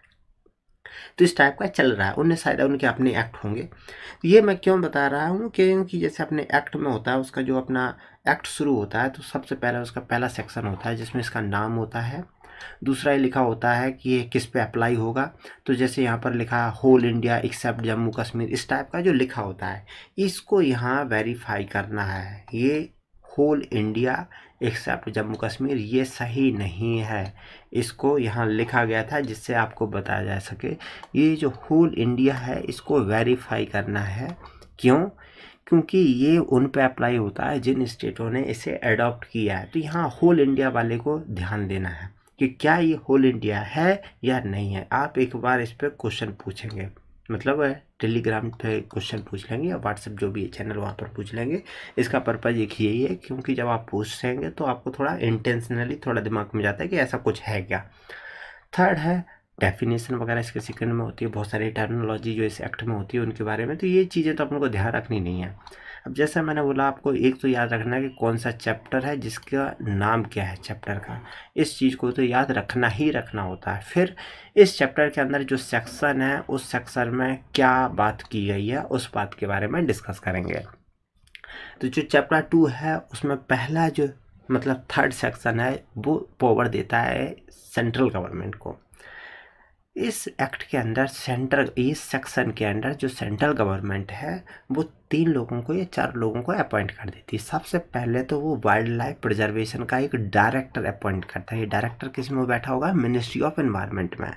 तो इस टाइप का चल रहा है उन्हें शायद उनके अपने एक्ट होंगे तो ये मैं क्यों बता रहा हूँ क्योंकि जैसे अपने एक्ट में होता है उसका जो अपना एक्ट शुरू होता है तो सबसे पहले उसका पहला सेक्शन होता है जिसमें इसका नाम होता है दूसरा ये लिखा होता है कि ये किस पे अप्लाई होगा तो जैसे यहाँ पर लिखा whole India except Jammu Kashmir इस टाइप का जो लिखा होता है इसको यहाँ वेरीफाई करना है ये whole India except Jammu Kashmir ये सही नहीं है इसको यहाँ लिखा गया था जिससे आपको बताया जा सके ये जो होल इंडिया है इसको वेरीफाई करना है क्यों क्योंकि ये उन पे अप्लाई होता है जिन स्टेटों ने इसे अडॉप्ट किया है तो यहाँ होल इंडिया वाले को ध्यान देना है कि क्या ये होल इंडिया है या नहीं है आप एक बार इस पर क्वेश्चन पूछेंगे मतलब टेलीग्राम पे क्वेश्चन पूछ लेंगे या व्हाट्सएप जो भी है चैनल वहाँ पर पूछ लेंगे इसका पर्पज़ एक यही है क्योंकि जब आप पूछेंगे तो आपको थोड़ा इंटेंशनली थोड़ा दिमाग में जाता है कि ऐसा कुछ है क्या थर्ड है डेफिनेशन वगैरह इसके सेकंड में होती है बहुत सारी टर्मिनोलॉजी जो इस एक्ट में होती है उनके बारे में तो ये चीज़ें तो अपन को ध्यान रखनी नहीं है अब जैसा मैंने बोला आपको एक तो याद रखना है कि कौन सा चैप्टर है जिसका नाम क्या है चैप्टर का इस चीज़ को तो याद रखना ही रखना होता है फिर इस चैप्टर के अंदर जो सेक्शन है उस सेक्शन में क्या बात की गई है उस बात के बारे में डिस्कस करेंगे तो जो चैप्टर टू है उसमें पहला जो मतलब थर्ड सेक्शन है वो पावर देता है सेंट्रल गवर्नमेंट को इस एक्ट के अंदर सेंट्रल इस सेक्शन के अंदर जो सेंट्रल गवर्नमेंट है वो तीन लोगों को या चार लोगों को अपॉइंट कर देती है सबसे पहले तो वो वाइल्ड लाइफ प्रिजर्वेशन का एक डायरेक्टर अपॉइंट करता है ये डायरेक्टर किस में बैठा होगा मिनिस्ट्री ऑफ इन्वायरमेंट में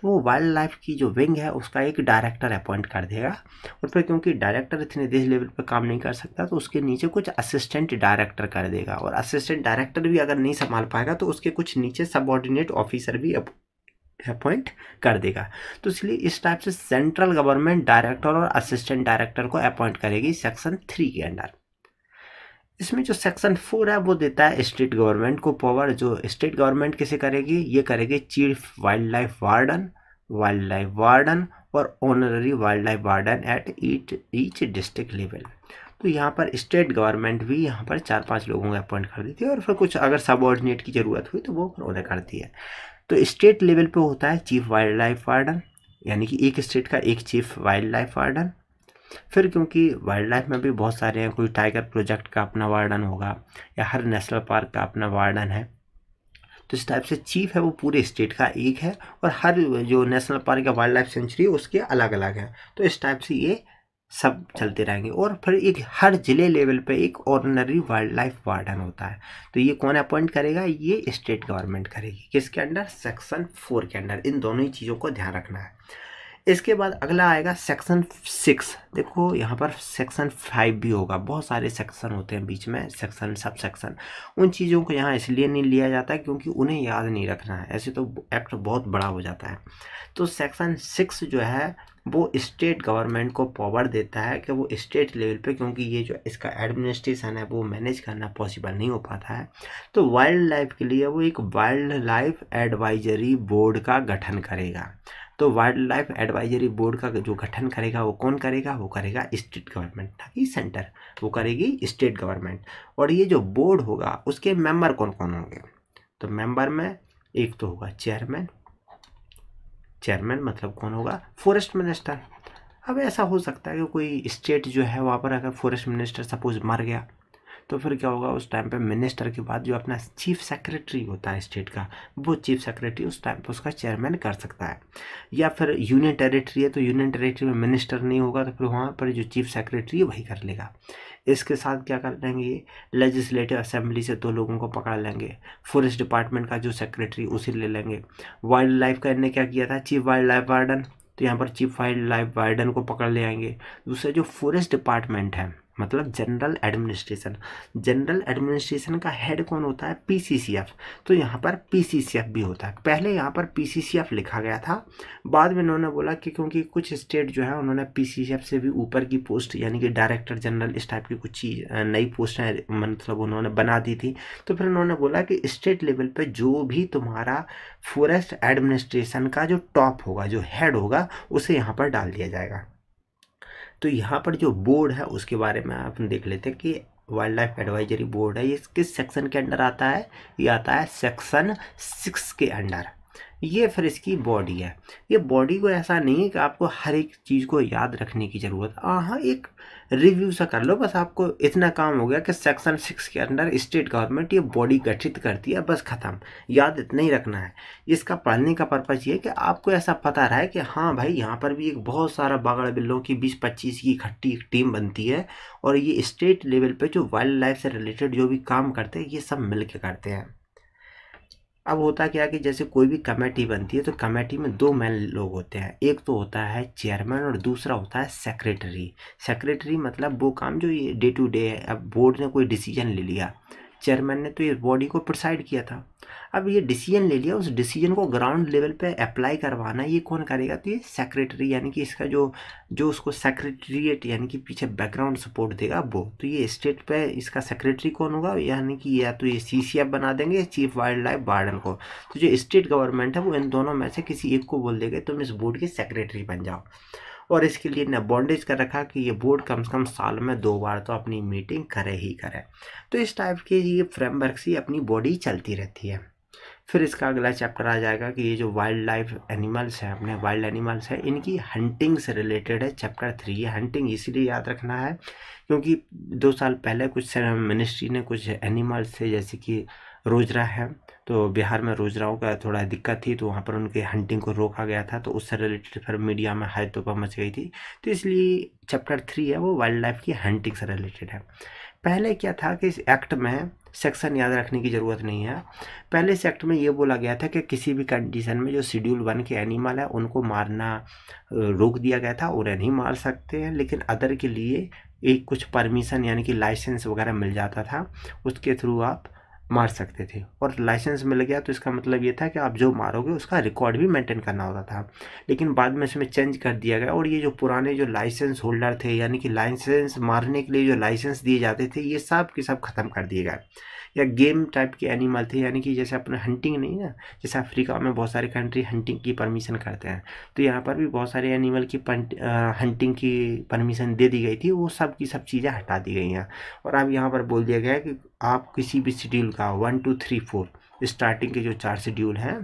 तो वो वाइल्ड लाइफ की जो विंग है उसका एक डायरेक्टर अपॉइंट कर देगा और फिर क्योंकि डायरेक्टर इतने देश लेवल पर काम नहीं कर सकता तो उसके नीचे कुछ असिस्टेंट डायरेक्टर कर देगा और असिस्टेंट डायरेक्टर भी अगर नहीं संभाल पाएगा तो उसके कुछ नीचे सबॉर्डिनेट ऑफिसर भी अपॉइंट कर देगा तो इसलिए इस टाइप से सेंट्रल गवर्नमेंट डायरेक्टर और असिस्टेंट डायरेक्टर को अपॉइंट करेगी सेक्शन थ्री के अंडर इसमें जो सेक्शन फोर है वो देता है स्टेट गवर्नमेंट को पावर जो स्टेट गवर्नमेंट किसे करेगी ये करेगी chief wildlife warden wildlife warden और honorary wildlife warden at eat each district level तो यहाँ पर स्टेट गवर्नमेंट भी यहाँ पर चार पांच लोगों को अपॉइंट कर देती है और फिर कुछ अगर सबॉर्डिनेट की ज़रूरत हुई तो वो उन्हें करती है तो स्टेट लेवल पे होता है चीफ वाइल्ड लाइफ वार्डन यानी कि एक स्टेट का एक चीफ वाइल्ड लाइफ वार्डन फिर क्योंकि वाइल्ड लाइफ में भी बहुत सारे हैं कोई टाइगर प्रोजेक्ट का अपना वार्डन होगा या हर नेशनल पार्क का अपना वार्डन है तो इस टाइप से चीफ है वो पूरे स्टेट का एक है और हर जो नेशनल पार्क या वाइल्ड लाइफ सेंचुरी उसके अलग अलग हैं तो इस टाइप से ये सब चलते रहेंगे और फिर एक हर ज़िले लेवल पे एक ऑर्डनरी वाइल्ड लाइफ वार्डन होता है तो ये कौन अपॉइंट करेगा ये स्टेट गवर्नमेंट करेगी किसके अंडर सेक्शन फोर के अंडर इन दोनों ही चीज़ों को ध्यान रखना है इसके बाद अगला आएगा सेक्शन सिक्स देखो यहाँ पर सेक्शन फाइव भी होगा बहुत सारे सेक्शन होते हैं बीच में सेक्शन सब सेक्शन उन चीज़ों को यहाँ इसलिए नहीं लिया जाता है क्योंकि उन्हें याद नहीं रखना है ऐसे तो एक्ट बहुत बड़ा हो जाता है तो सेक्शन सिक्स जो है वो स्टेट गवर्नमेंट को पावर देता है कि वो स्टेट लेवल पे क्योंकि ये जो इसका एडमिनिस्ट्रेशन है वो मैनेज करना पॉसिबल नहीं हो पाता है तो वाइल्ड लाइफ के लिए वो एक वाइल्ड लाइफ एडवाइजरी बोर्ड का गठन करेगा तो वाइल्ड लाइफ एडवाइजरी बोर्ड का जो गठन करेगा वो कौन करेगा वो करेगा स्टेट गवर्नमेंट ना कि सेंटर वो करेगी स्टेट गवर्नमेंट और ये जो बोर्ड होगा उसके मेंबर कौन कौन होंगे तो मेंबर में एक तो होगा चेयरमैन चेयरमैन मतलब कौन होगा फॉरेस्ट मिनिस्टर अब ऐसा हो सकता है कि कोई स्टेट जो है वहाँ पर अगर फॉरेस्ट मिनिस्टर सपोज मर गया तो फिर क्या होगा उस टाइम पे मिनिस्टर के बाद जो अपना चीफ सेक्रेटरी होता है स्टेट का वो चीफ सेक्रेटरी उस टाइम पे उसका चेयरमैन कर सकता है या फिर यूनियन टेरिटरी है तो यूनियन टेरिटरी में मिनिस्टर नहीं होगा तो फिर वहाँ पर जो चीफ सेक्रेटरी है वही कर लेगा इसके साथ क्या कर लेंगे ये लेजिस्लेटिव असेंबली से दो लोगों को पकड़ लेंगे फॉरेस्ट डिपार्टमेंट का जो सेक्रेटरी उसे ले लेंगे वाइल्ड लाइफ का इन्हें क्या किया था चीफ वाइल्ड लाइफ वार्डन तो यहाँ पर चीफ वाइल्ड लाइफ वार्डन को पकड़ ले आएंगे दूसरा जो फॉरेस्ट डिपार्टमेंट है मतलब जनरल एडमिनिस्ट्रेशन जनरल एडमिनिस्ट्रेशन का हेड कौन होता है पीसीसीएफ तो यहाँ पर पीसीसीएफ भी होता है पहले यहाँ पर पीसीसीएफ लिखा गया था बाद में उन्होंने बोला कि क्योंकि कुछ स्टेट जो है उन्होंने पीसीसीएफ से भी ऊपर की पोस्ट यानी कि डायरेक्टर जनरल इस टाइप की कुछ चीज नई पोस्टें मतलब उन्होंने बना दी थी तो फिर उन्होंने बोला कि स्टेट लेवल पर जो भी तुम्हारा फॉरेस्ट एडमिनिस्ट्रेशन का जो टॉप होगा जो हेड होगा उसे यहाँ पर डाल दिया जाएगा तो यहाँ पर जो बोर्ड है उसके बारे में आप देख लेते हैं कि वाइल्ड लाइफ एडवाइजरी बोर्ड है ये किस सेक्शन के अंडर आता है ये आता है सेक्शन सिक्स के अंडर ये फिर इसकी बॉडी है ये बॉडी को ऐसा नहीं है कि आपको हर एक चीज़ को याद रखने की ज़रूरत हाँ एक रिव्यू सा कर लो बस आपको इतना काम हो गया कि सेक्शन सिक्स के अंडर स्टेट गवर्नमेंट ये बॉडी गठित करती है बस ख़त्म याद इतना ही रखना है इसका पढ़ने का पर्पज़ ये है कि आपको ऐसा पता रहा है कि हाँ भाई यहाँ पर भी एक बहुत सारा बागड़ बिल्लों की बीस पच्चीस की इकट्ठी एक टीम बनती है और ये स्टेट लेवल पर जो वाइल्ड लाइफ से रिलेटेड जो भी काम करते हैं ये सब मिल के करते हैं अब होता क्या कि जैसे कोई भी कमेटी बनती है तो कमेटी में दो मेन लोग होते हैं एक तो होता है चेयरमैन और दूसरा होता है सेक्रेटरी सेक्रेटरी मतलब वो काम जो ये डे टू डे है अब बोर्ड ने कोई डिसीजन ले लिया चेयरमैन ने तो इस बॉडी को प्रिसाइड किया था अब ये डिसीजन ले लिया उस डिसीजन को ग्राउंड लेवल पे अप्लाई करवाना ये कौन करेगा तो ये सेक्रेटरी यानी कि इसका जो जो उसको सेक्रेटरीट यानी कि पीछे बैकग्राउंड सपोर्ट देगा वो तो ये स्टेट पे इसका सेक्रेटरी कौन होगा यानी कि या तो ये सी सी एफ बना देंगे चीफ वाइल्ड लाइफ वार्डन को तो जो स्टेट गवर्नमेंट है वो इन दोनों में से किसी एक को बोल देगा तुम इस बोर्ड के सेक्रेटरी बन जाओ और इसके लिए ने बॉन्डेज कर रखा कि ये बोर्ड कम से कम साल में दो बार तो अपनी मीटिंग करे ही करे तो इस टाइप के ये फ्रेमवर्क से अपनी बॉडी चलती रहती है फिर इसका अगला चैप्टर आ जाएगा कि ये जो वाइल्ड लाइफ एनिमल्स हैं अपने वाइल्ड एनिमल्स हैं इनकी हंटिंग से रिलेटेड है चैप्टर थ्री ये हंटिंग इसीलिए याद रखना है क्योंकि दो साल पहले कुछ मिनिस्ट्री ने कुछ एनिमल्स थे जैसे कि रोजरा है तो बिहार में रोजराओं का थोड़ा दिक्कत थी तो वहाँ पर उनके हंटिंग को रोका गया था तो उससे रिलेटेड फिर मीडिया में हाई तो मच गई थी तो इसलिए चैप्टर थ्री है वो वाइल्ड लाइफ की हंटिंग से रिलेटेड है पहले क्या था कि इस एक्ट में सेक्शन याद रखने की ज़रूरत नहीं है पहले सेक्ट में ये बोला गया था कि किसी भी कंडीशन में जो शेड्यूल वन के एनिमल है उनको मारना रोक दिया गया था उन्हें नहीं मार सकते हैं लेकिन अदर के लिए एक कुछ परमिशन यानी कि लाइसेंस वगैरह मिल जाता था उसके थ्रू आप मार सकते थे और लाइसेंस मिल गया तो इसका मतलब ये था कि आप जो मारोगे उसका रिकॉर्ड भी मेंटेन करना होता था लेकिन बाद में इसमें चेंज कर दिया गया और ये जो पुराने जो लाइसेंस होल्डर थे यानी कि लाइसेंस मारने के लिए जो लाइसेंस दिए जाते थे ये सब के सब ख़त्म कर दिए गए या गेम टाइप के एनिमल थे यानी कि जैसे अपने हंटिंग नहीं ना जैसे अफ्रीका में बहुत सारे कंट्री हंटिंग की परमिशन करते हैं तो यहाँ पर भी बहुत सारे एनिमल की हंटिंग की परमिशन दे दी गई थी वो सब की सब चीज़ें हटा दी गई हैं और अब यहाँ पर बोल दिया गया है कि आप किसी भी शेड्यूल का one two three four starting के जो चार शेड्यूल हैं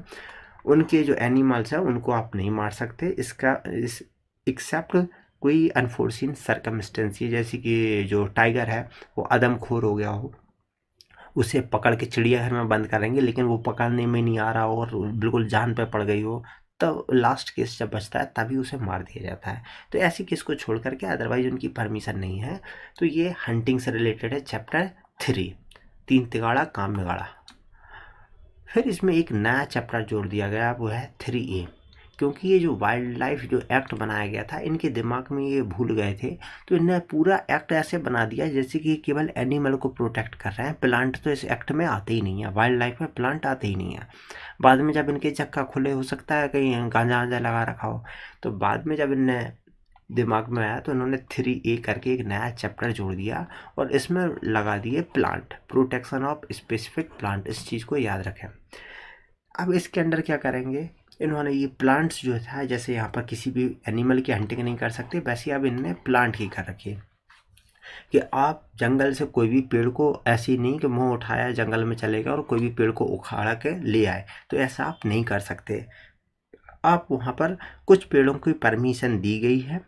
उनके जो एनिमल्स हैं उनको आप नहीं मार सकते इसका इस एक्सेप्ट कोई अनफोर्सिन सरकमस्टेंसी जैसे कि जो टाइगर है वो अदमखोर हो गया हो उसे पकड़ के चिड़ियाघर में बंद करेंगे लेकिन वो पकड़ने में नहीं आ रहा और बिल्कुल जान पर पड़ गई हो तब तो लास्ट केस जब बचता है तभी उसे मार दिया जाता है तो ऐसे केस को छोड़ करके अदरवाइज उनकी परमिशन नहीं है तो ये हंटिंग से रिलेटेड है चैप्टर थ्री तीन तिगाड़ा काम बिगाड़ा फिर इसमें एक नया चैप्टर जोड़ दिया गया वो है थ्री ए क्योंकि ये जो वाइल्ड लाइफ जो एक्ट बनाया गया था इनके दिमाग में ये भूल गए थे तो इन्हें पूरा एक्ट ऐसे बना दिया जैसे कि केवल एनिमल को प्रोटेक्ट कर रहे हैं प्लांट तो इस एक्ट में आते ही नहीं है वाइल्ड लाइफ में प्लांट आते ही नहीं है बाद में जब इनके चक्का खुले हो सकता है कहीं गांजा वांजा लगा रखा हो तो बाद में जब इनने दिमाग में आया तो उन्होंने थ्री ए करके एक नया चैप्टर जोड़ दिया और इसमें लगा दिए plant protection of specific plant इस चीज़ को याद रखें अब इसके अंडर क्या करेंगे इन्होंने ये प्लांट्स जो था जैसे यहाँ पर किसी भी एनिमल की हंटिंग नहीं कर सकते वैसे अब इनने प्लांट की कर रखी है कि आप जंगल से कोई भी पेड़ को ऐसी नहीं कि मुंह उठाया जंगल में चले गए और कोई भी पेड़ को उखाड़ के ले आए तो ऐसा आप नहीं कर सकते आप वहाँ पर कुछ पेड़ों की परमिशन दी गई है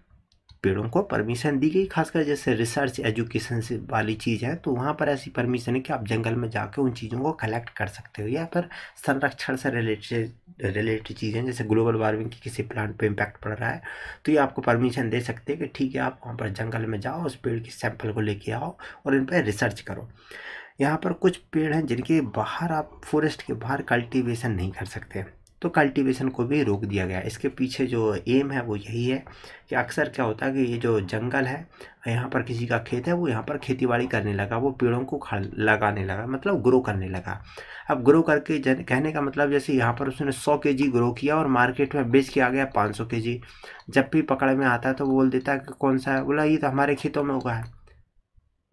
पेड़ों को परमिशन दी गई खासकर जैसे रिसर्च एजुकेशन से वाली चीज़ है तो वहाँ पर ऐसी परमिशन है कि आप जंगल में जाके उन चीज़ों को कलेक्ट कर सकते हो या फिर संरक्षण से रिलेटेड रिलेटेड चीज़ें जैसे ग्लोबल वार्मिंग की किसी प्लांट पे इम्पैक्ट पड़ रहा है तो ये आपको परमिशन दे सकते हैं कि ठीक है आप वहाँ पर जंगल में जाओ उस पेड़ के सैंपल को लेके आओ और इन पर रिसर्च करो यहाँ पर कुछ पेड़ हैं जिनके बाहर आप फॉरेस्ट के बाहर कल्टीवेशन नहीं कर सकते तो कल्टीवेशन को भी रोक दिया गया इसके पीछे जो एम है वो यही है कि अक्सर क्या होता है कि ये जो जंगल है यहाँ पर किसी का खेत है वो यहाँ पर खेती बाड़ी करने लगा वो पेड़ों को लगाने लगा मतलब ग्रो करने लगा अब ग्रो करके जन, कहने का मतलब जैसे यहाँ पर उसने सौ के जी ग्रो किया और मार्केट में बेच के आ गया पाँच सौ के जी जब भी पकड़ में आता है तो बोल देता है कि कौन सा है बोला ये तो हमारे खेतों में उगा है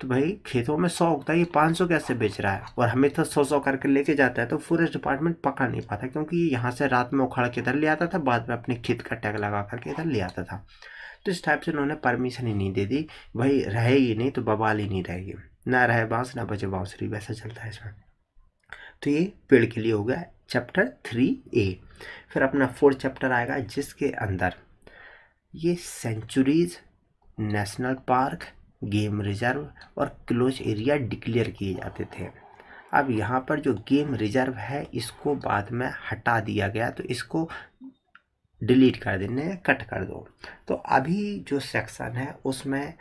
तो भाई खेतों में सौ उगता है ये पाँच सौ कैसे बेच रहा है और हमें तो सौ सौ करके लेके जाता है तो फॉरेस्ट डिपार्टमेंट पकड़ नहीं पाता क्योंकि ये यहाँ से रात में उखाड़ के इधर ले आता था बाद में अपने खेत का टैग लगा करके इधर ले आता था तो इस टाइप से उन्होंने परमिशन ही नहीं दे दी भाई रहेगी नहीं तो बवाल ही नहीं रहेगी ना रहे बाँस ना बचे बाँसरी वैसा चलता है इसमें तो ये पेड़ के लिए हो गया चैप्टर थ्री ए फिर अपना फोर्थ चैप्टर आएगा जिसके अंदर ये sanctuaries national park game reserve और क्लोज एरिया डिक्लेयर किए जाते थे अब यहाँ पर जो गेम रिजर्व है इसको बाद में हटा दिया गया तो इसको डिलीट कर देने कट कर दो तो अभी जो सेक्शन है उसमें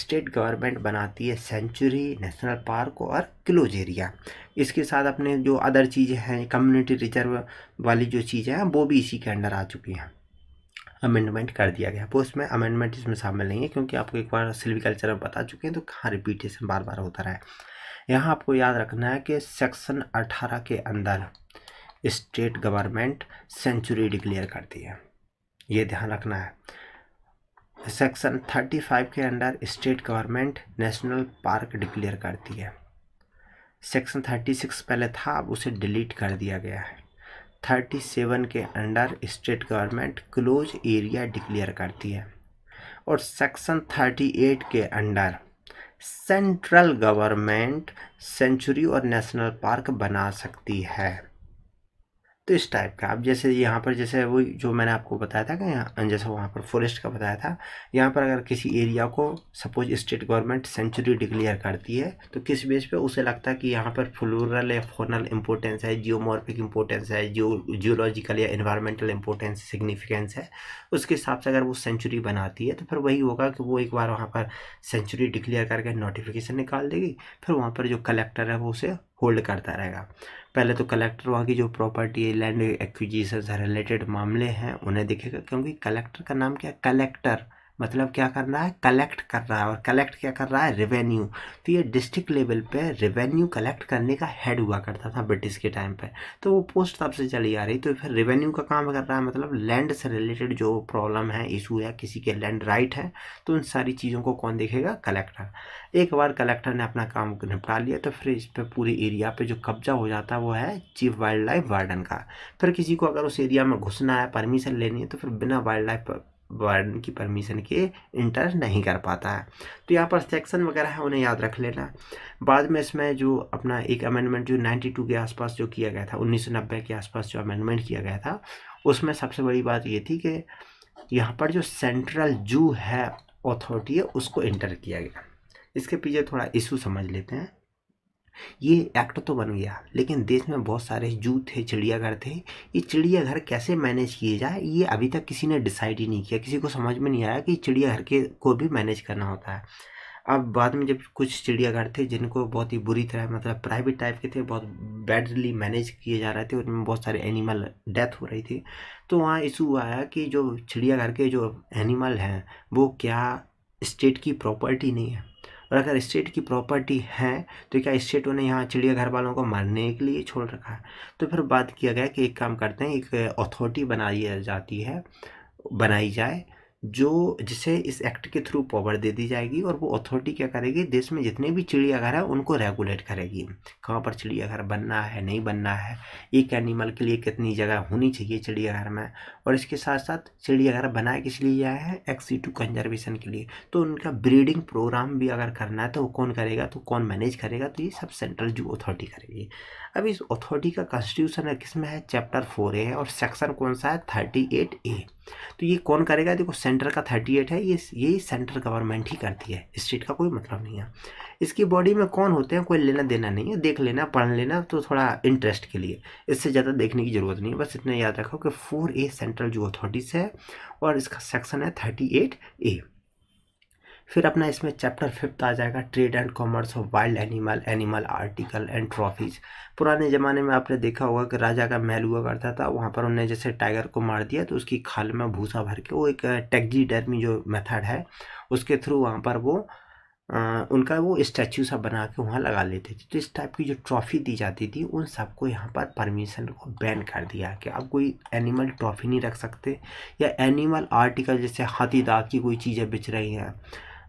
स्टेट गवर्नमेंट बनाती है सेंचुरी नेशनल पार्क और क्लोज एरिया इसके साथ अपने जो अदर चीज़ें हैं कम्युनिटी रिजर्व वाली जो चीज़ें हैं वो भी इसी के अंडर आ चुकी हैं अमेंडमेंट कर दिया गया वो उसमें अमेंडमेंट इसमें शामिल नहीं है क्योंकि आपको एक बार सिल्विकल्चर में बता चुके हैं तो कहाँ रिपीटेशन बार बार होता रहा है यहाँ आपको याद रखना है कि सेक्शन अठारह के अंदर स्टेट गवर्नमेंट सेंचुरी डिक्लेयर करती है ये ध्यान रखना है सेक्शन थर्टी फाइव के under state government national park declare करती है सेक्शन थर्टी सिक्स पहले था अब उसे डिलीट कर दिया गया है 37 के under state government close area declare करती है और सेक्शन 38 के अंडर सेंट्रल गवर्नमेंट सेंचुरी और नेशनल पार्क बना सकती है तो इस टाइप का आप जैसे यहाँ पर जैसे वो जो मैंने आपको बताया था कि यहाँ जैसे वहाँ पर फॉरेस्ट का बताया था यहाँ पर अगर किसी एरिया को suppose state government sanctuary declare करती है तो किस बेस पे उसे लगता है कि यहाँ पर फ्लोरल या फोनल इंपॉर्टेंस है जियोमॉर्फिक इंपॉर्टेंस है जियो जियोलॉजिकल या इन्वायरमेंटल इम्पोर्टेंस सिग्निफिकेंस है उसके हिसाब से अगर वो सेंचुरी बनाती है तो फिर वही होगा कि वो एक बार वहाँ पर सेंचुरी डिक्लेयर करके नोटिफिकेशन निकाल देगी फिर वहाँ पर जो कलेक्टर है वो उसे होल्ड करता रहेगा पहले तो कलेक्टर वहाँ की जो प्रॉपर्टी है लैंड एक्विजीशन से रिलेटेड मामले हैं उन्हें देखेगा क्योंकि कलेक्टर का नाम क्या है कलेक्टर मतलब क्या कर रहा है कलेक्ट कर रहा है और कलेक्ट क्या कर रहा है रेवेन्यू तो ये डिस्ट्रिक्ट लेवल पे रेवेन्यू कलेक्ट करने का हेड हुआ करता था ब्रिटिश के टाइम पे तो वो पोस्ट तब से चली आ रही तो फिर रेवेन्यू का काम कर रहा है मतलब लैंड से रिलेटेड जो प्रॉब्लम है इशू है किसी के लैंड राइट है तो उन सारी चीज़ों को कौन देखेगा कलेक्टर एक बार कलेक्टर ने अपना काम निपटा लिया तो फिर इस पर पूरे एरिया पर जो कब्जा हो जाता है वो है चीफ वाइल्ड लाइफ वार्डन का फिर किसी को अगर उस एरिया में घुसना है परमिशन लेनी है तो फिर बिना वाइल्ड लाइफ वार्डन की परमिशन के इंटर नहीं कर पाता है तो यहाँ पर सेक्शन वगैरह है उन्हें याद रख लेना बाद में इसमें जो अपना एक अमेंडमेंट जो 92 के आसपास जो किया गया था 1990 के आसपास जो अमेंडमेंट किया गया था उसमें सबसे बड़ी बात ये थी कि यहाँ पर जो सेंट्रल जू है अथॉरिटी है उसको इंटर किया गया इसके पीछे थोड़ा इशू समझ लेते हैं ये एक्ट तो बन गया लेकिन देश में बहुत सारे जू थे चिड़ियाघर थे ये चिड़ियाघर कैसे मैनेज किए जाए ये अभी तक किसी ने डिसाइड ही नहीं किया किसी को समझ में नहीं आया कि चिड़ियाघर के को भी मैनेज करना होता है अब बाद में जब कुछ चिड़ियाघर थे जिनको बहुत ही बुरी तरह मतलब प्राइवेट टाइप के थे बहुत बैडली मैनेज किए जा रहे थे उनमें बहुत सारे एनिमल डेथ हो रही थी तो वहाँ इशू आया कि जो चिड़ियाघर के जो एनिमल हैं वो क्या स्टेट की प्रॉपर्टी नहीं है और अगर स्टेट की प्रॉपर्टी है तो क्या स्टेट उन्हें यहाँ चिड़ियाघर वालों को मारने के लिए छोड़ रखा है तो फिर बात किया गया कि एक काम करते हैं एक अथॉरिटी बनाई जाती है बनाई जाए जो जिसे इस एक्ट के थ्रू पावर दे दी जाएगी और वो अथॉरिटी क्या करेगी देश में जितने भी चिड़ियाघर है उनको रेगुलेट करेगी कहाँ पर चिड़ियाघर बनना है नहीं बनना है एक एनिमल के लिए कितनी जगह होनी चाहिए चिड़ियाघर में और इसके साथ साथ चिड़ियाघर बनाया किस लिए जाए है टू कंजर्वेशन के लिए तो उनका ब्रीडिंग प्रोग्राम भी अगर करना है तो वो कौन करेगा तो कौन मैनेज करेगा तो ये सब सेंट्रल जू अथॉरिटी करेगी अब इस अथॉरिटी का कॉन्स्टिट्यूशन है किसमें है चैप्टर फोर ए है और सेक्शन कौन सा है थर्टी एट ए तो ये कौन करेगा देखो सेंटर का थर्टी एट है ये ये सेंट्रल गवर्नमेंट ही करती है स्टेट का कोई मतलब नहीं है इसकी बॉडी में कौन होते हैं कोई लेना देना नहीं है देख लेना पढ़ लेना तो थोड़ा इंटरेस्ट के लिए इससे ज़्यादा देखने की ज़रूरत नहीं है बस इतना याद रखो कि फोर ए सेंट्रल जो अथॉरिटीज़ है और इसका सेक्शन है थर्टी एट ए फिर अपना इसमें चैप्टर फिफ्थ आ जाएगा trade and commerce of wild animal animal article and trophies पुराने ज़माने में आपने देखा होगा कि राजा का महल हुआ करता था वहाँ पर उन्होंने जैसे टाइगर को मार दिया तो उसकी खाल में भूसा भर के वो एक टेक्जी डर्मी जो मेथड है उसके थ्रू वहाँ पर वो आ, उनका वो स्टैचू सा बना के वहाँ लगा लेते थे तो इस टाइप की जो ट्रॉफ़ी दी जाती थी उन सबको यहाँ पर परमिशन को बैन कर दिया कि आप कोई एनिमल ट्रॉफ़ी नहीं रख सकते या एनिमल आर्टिकल जैसे हाथी दाग की कोई चीज़ें बिच रही हैं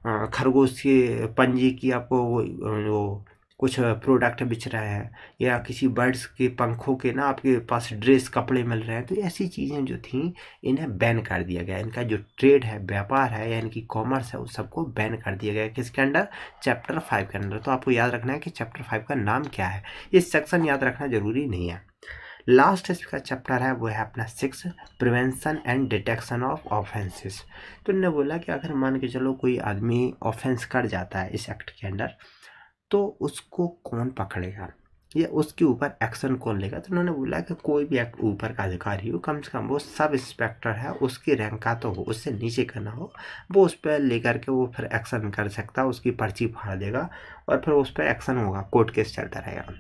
खरगोश के पंजे की आपको वो कुछ प्रोडक्ट बिच रहा है या किसी बर्ड्स के पंखों के ना आपके पास ड्रेस कपड़े मिल रहे हैं तो ऐसी चीज़ें जो थी इन्हें बैन कर दिया गया इनका जो ट्रेड है व्यापार है या इनकी कॉमर्स है उस सबको बैन कर दिया गया किसके अंडर चैप्टर फाइव के अंडर तो आपको याद रखना है कि चैप्टर फाइव का नाम क्या है ये सेक्शन याद रखना ज़रूरी नहीं है लास्ट इसका चैप्टर है वो है अपना six prevention and detection of offences तो इन्होंने बोला कि अगर मान के चलो कोई आदमी ऑफेंस कर जाता है इस एक्ट के अंडर तो उसको कौन पकड़ेगा या उसके ऊपर एक्शन कौन लेगा तो उन्होंने बोला कि कोई भी ऊपर का अधिकारी हो कम से कम वो सब इंस्पेक्टर है उसकी रैंक का तो हो उससे नीचे का ना हो वो उस पर लेकर के वो फिर एक्शन कर सकता है उसकी पर्ची फाड़ देगा और फिर उस पर एक्शन होगा कोर्ट केस चलता रहेगा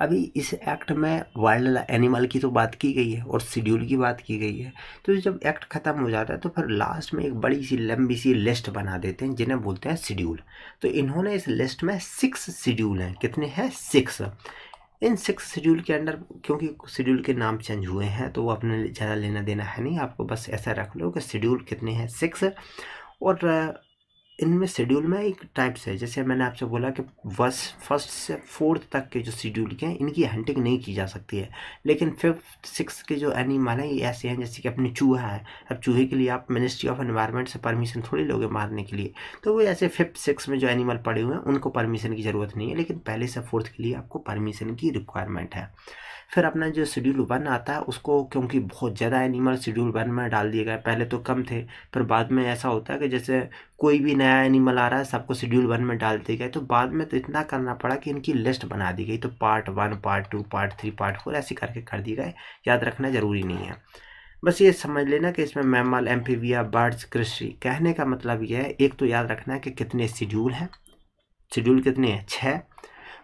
अभी इस एक्ट में वाइल्ड एनिमल की तो बात की गई है और शेड्यूल की बात की गई है तो जब एक्ट ख़त्म हो जाता है तो फिर लास्ट में एक बड़ी सी लंबी सी लिस्ट बना देते हैं जिन्हें बोलते हैं शेड्यूल तो इन्होंने इस लिस्ट में सिक्स शेड्यूल हैं कितने हैं सिक्स इन सिक्स शेड्यूल के अंडर क्योंकि शेड्यूल के नाम चेंज हुए हैं तो वो अपने ज़्यादा लेना देना है नहीं आपको बस ऐसा रख लो कि शेड्यूल कितने हैं सिक्स और इनमें शेड्यूल में एक टाइप्स है जैसे मैंने आपसे बोला कि वर्ष फर्स्ट से फोर्थ तक के जो शेड्यूल के हैं इनकी हंटिंग नहीं की जा सकती है लेकिन फिफ्थ सिक्स के जो एनिमल हैं ये ऐसे हैं जैसे कि अपने चूहा है अब चूहे के लिए आप मिनिस्ट्री ऑफ एनवायरनमेंट से परमिशन थोड़ी लोगे मारने के लिए तो वो ऐसे फिफ्थ सिक्स में जो एनिमल पड़े हुए हैं उनको परमिशन की ज़रूरत नहीं है लेकिन पहले से फोर्थ के लिए आपको परमिशन की रिक्वायरमेंट है फिर अपना जो शेड्यूल वन आता है उसको क्योंकि बहुत ज़्यादा एनिमल शेड्यूल वन में डाल दिए गए पहले तो कम थे पर बाद में ऐसा होता है कि जैसे कोई भी नया एनिमल आ रहा है सबको शेड्यूल वन में डाल दिए गए तो बाद में तो इतना करना पड़ा कि इनकी लिस्ट बना दी गई तो part one part two part three part four ऐसे करके कर दिए गए याद रखना ज़रूरी नहीं है बस ये समझ लेना कि इसमें मैमल एम्फीविया बर्ड्स कृषि कहने का मतलब यह है एक तो याद रखना है कि कितने शेड्यूल हैं शेड्यूल कितने हैं छः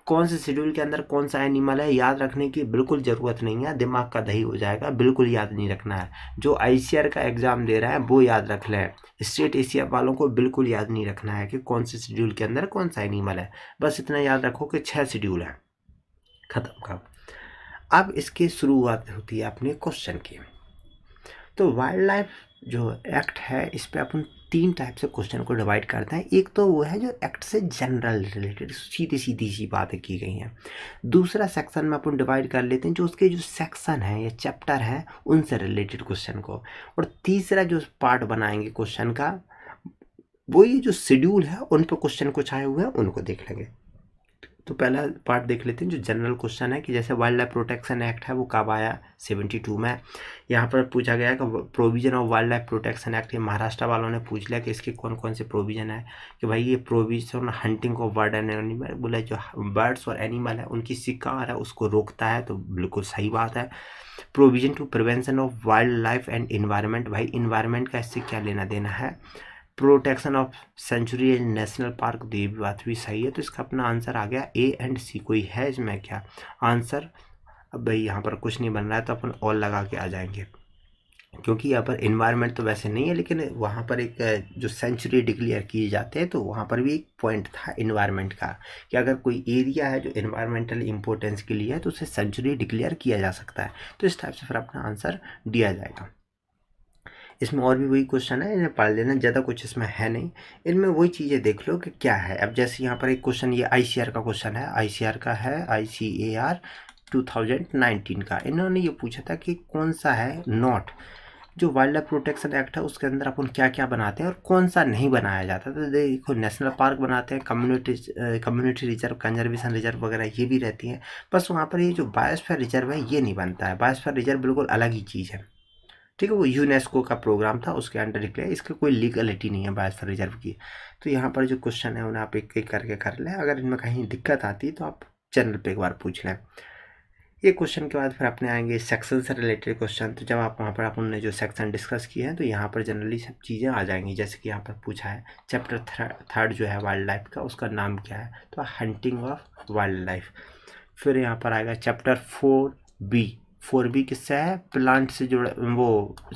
कौन से शेड्यूल के अंदर कौन सा एनिमल है याद रखने की बिल्कुल ज़रूरत नहीं है दिमाग का दही हो जाएगा बिल्कुल याद नहीं रखना है जो आई का एग्ज़ाम दे रहा है वो याद रख लें स्टेट एशिया वालों को बिल्कुल याद नहीं रखना है कि कौन से शेड्यूल के अंदर कौन सा एनिमल है बस इतना याद रखो कि छः शेड्यूल है ख़त्म का अब इसकी शुरुआत होती है अपने क्वेश्चन की तो वाइल्ड लाइफ जो एक्ट है इस पर अपन तीन टाइप से क्वेश्चन को डिवाइड करता है एक तो वो है जो एक्ट से जनरल रिलेटेड सीधी सीधी सी बातें की गई हैं दूसरा सेक्शन में अपन डिवाइड कर लेते हैं जो उसके जो सेक्शन है या चैप्टर है उनसे रिलेटेड क्वेश्चन को और तीसरा जो पार्ट बनाएंगे क्वेश्चन का वो ये जो शेड्यूल है उन पर क्वेश्चन कुछ आए हुए हैं उनको देख लेंगे तो पहला पार्ट देख लेते हैं जो जनरल क्वेश्चन है कि जैसे वाइल्ड लाइफ प्रोटेक्शन एक्ट है वो कब आया 72 में यहाँ पर पूछा गया कि provision of wildlife protection act ये महाराष्ट्र वालों ने पूछ लिया कि इसके कौन कौन से प्रोविजन है कि भाई ये provision hunting of bird and animal बोले जो बर्ड्स और एनिमल है उनकी शिकार है उसको रोकता है तो बिल्कुल सही बात है provision to prevention of wildlife and environment भाई इन्वायरमेंट का इससे क्या लेना देना है protection of sanctuary and national park तो ये बात भी सही है तो इसका अपना आंसर आ गया ए एंड सी कोई है इसमें क्या आंसर अब भाई यहाँ पर कुछ नहीं बन रहा है तो अपन ऑल लगा के आ जाएंगे क्योंकि यहाँ पर इन्वायरमेंट तो वैसे नहीं है लेकिन वहाँ पर एक जो सेंचुरी डिक्लेयर किए जाते हैं तो वहाँ पर भी एक पॉइंट था इन्वायरमेंट का कि अगर कोई एरिया है जो इन्वायरमेंटल इंपॉर्टेंस के लिए है तो उसे सेंचुरी डिक्लेयर किया जा सकता है तो इस टाइप से फिर अपना आंसर दिया जाएगा इसमें और भी वही क्वेश्चन है इन्हें पढ़ लेना ज़्यादा कुछ इसमें है नहीं इनमें वही चीज़ें देख लो कि क्या है अब जैसे यहाँ पर एक क्वेश्चन ये आई का क्वेश्चन है आई का है आई 2019 का इन्होंने ये पूछा था कि कौन सा है नॉट जो वाइल्ड लाइफ प्रोटेक्शन एक्ट है उसके अंदर अपन क्या क्या बनाते हैं और कौन सा नहीं बनाया जाता तो देखो नेशनल पार्क बनाते हैं community community reserve conservation reserve वगैरह ये भी रहती हैं बस वहाँ पर ये जो बायोस्फीयर रिजर्व है ये नहीं बनता है बायोस्फीयर रिजर्व बिल्कुल अलग ही चीज़ है ठीक है वो यूनेस्को का प्रोग्राम था उसके अंडर निकले इसकी कोई लीगलिटी नहीं है बायोस्फीयर रिजर्व की तो यहाँ पर जो क्वेश्चन है उन्हें आप एक एक करके कर लें अगर इनमें कहीं दिक्कत आती तो आप चैनल पर एक बार पूछ लें ये क्वेश्चन के बाद फिर अपने आएंगे सेक्शन से रिलेटेड क्वेश्चन तो जब आप वहाँ पर उन्होंने जो सेक्शन डिस्कस किए हैं तो यहाँ पर जनरली सब चीज़ें आ जाएंगी जैसे कि यहाँ पर पूछा है चैप्टर थर्ड जो है वाइल्ड लाइफ का उसका नाम क्या है तो हंटिंग ऑफ वाइल्ड लाइफ फिर यहाँ पर आएगा chapter four B four B किससे है प्लांट से जुड़ा वो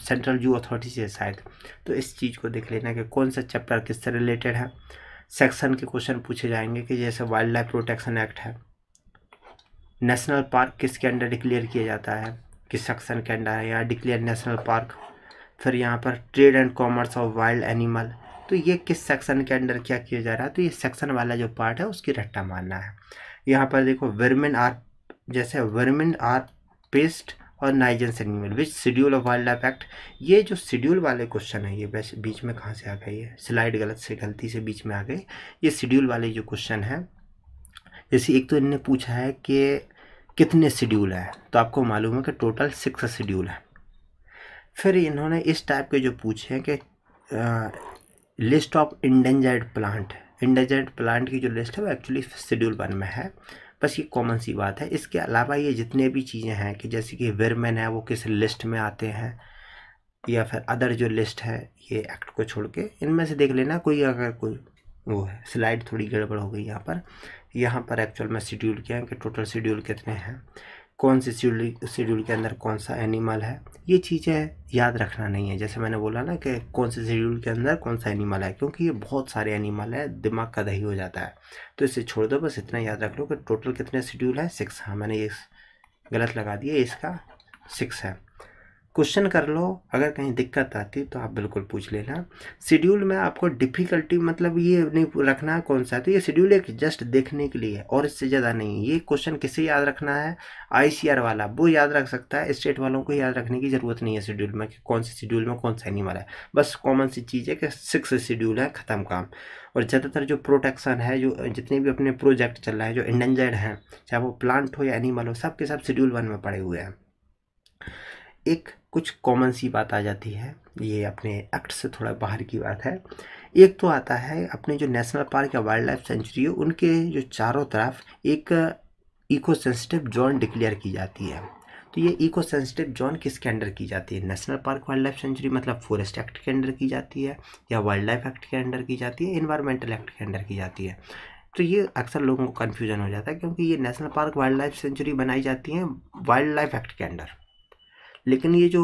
सेंट्रल जू अथॉरिटी से शायद तो इस चीज़ को देख लेना कि कौन सा चैप्टर किससे रिलेटेड है सेक्शन के क्वेश्चन पूछे जाएंगे कि जैसे वाइल्ड लाइफ प्रोटेक्शन एक्ट है नेशनल पार्क किसके अंडर डिक्लेयर किया जाता है किस सेक्शन के अंडर है यहाँ डिक्लेयर नेशनल पार्क फिर यहाँ पर trade and commerce of wild animal तो ये किस सेक्शन के अंडर क्या किया जा रहा है तो ये सेक्शन वाला जो पार्ट है उसकी रट्टा मारना है यहाँ पर देखो वर्मिन आर जैसे वर्मिन आर पेस्ट और nuisance animal which schedule of wildlife act ये जो शेड्यूल वाले क्वेश्चन है ये वैसे बीच में कहाँ से आ गए ये स्लाइड गलत से गलती से बीच में आ गई ये शेड्यूल वाले जो क्वेश्चन है जैसे एक तो इनने पूछा है कि कितने शेड्यूल हैं तो आपको मालूम है कि टोटल सिक्स शेड्यूल हैं फिर इन्होंने इस टाइप के जो पूछे हैं कि list of endangered plant endangered plant की जो लिस्ट है वो एक्चुअली शेड्यूल वन में है बस ये कॉमन सी बात है इसके अलावा ये जितने भी चीज़ें हैं कि जैसे कि वेरमैन है वो किस लिस्ट में आते हैं या फिर अदर जो लिस्ट है ये एक्ट को छोड़ के इनमें से देख लेना कोई अगर कोई वो है स्लाइड थोड़ी गड़बड़ हो गई यहाँ पर यहाँ पर एक्चुअल में शेड्यूल किया है कि टोटल शेड्यूल कितने हैं कौन से शेड्यूल के अंदर कौन सा एनिमल है ये चीज़ें याद रखना नहीं है जैसे मैंने बोला ना कि कौन से शेड्यूल के अंदर कौन सा एनिमल है क्योंकि ये बहुत सारे एनिमल है दिमाग का दही हो जाता है तो इसे छोड़ दो बस इतना याद रख लो कि टोटल कितने शेड्यूल है सिक्स हाँ मैंने ये गलत लगा दिया इसका सिक्स है क्वेश्चन कर लो अगर कहीं दिक्कत आती तो आप बिल्कुल पूछ लेना शेड्यूल में आपको डिफ़िकल्टी मतलब ये नहीं रखना कौन सा तो ये शेड्यूल एक जस्ट देखने के लिए है और इससे ज़्यादा नहीं ये क्वेश्चन किसे याद रखना है आईसीआर वाला वो याद रख सकता है स्टेट वालों को याद रखने की ज़रूरत नहीं है शेड्यूल में कि कौन से शेड्यूल में कौन सा एनिमल है बस कॉमन सी चीज़ है कि सिक्स शेड्यूल है ख़त्म काम और ज़्यादातर जो प्रोटेक्शन है जो जितने भी अपने प्रोजेक्ट चल रहा है जो इंडेंजर्ड हैं चाहे वो प्लांट हो या एनिमल हो सब के सब शेड्यूल वन में पड़े हुए हैं एक कुछ कॉमन सी बात आ जाती है ये अपने एक्ट से थोड़ा बाहर की बात है एक तो आता है अपने जो नेशनल पार्क या वाइल्ड लाइफ सेंचुरी है उनके जो चारों तरफ एक इको सेंसिटिव जोन डिक्लेयर की जाती है तो ये इको सेंसिटिव जोन किसके अंडर की जाती है national park wildlife sanctuary मतलब फॉरेस्ट एक्ट के अंडर की जाती है या वाइल्ड लाइफ एक्ट के अंडर की जाती है इन्वायरमेंटल एक्ट के अंडर की जाती है तो ये अक्सर लोगों को कन्फ्यूजन हो जाता है क्योंकि ये national park wildlife sanctuary बनाई जाती है वाइल्ड लाइफ एक्ट के अंडर लेकिन ये जो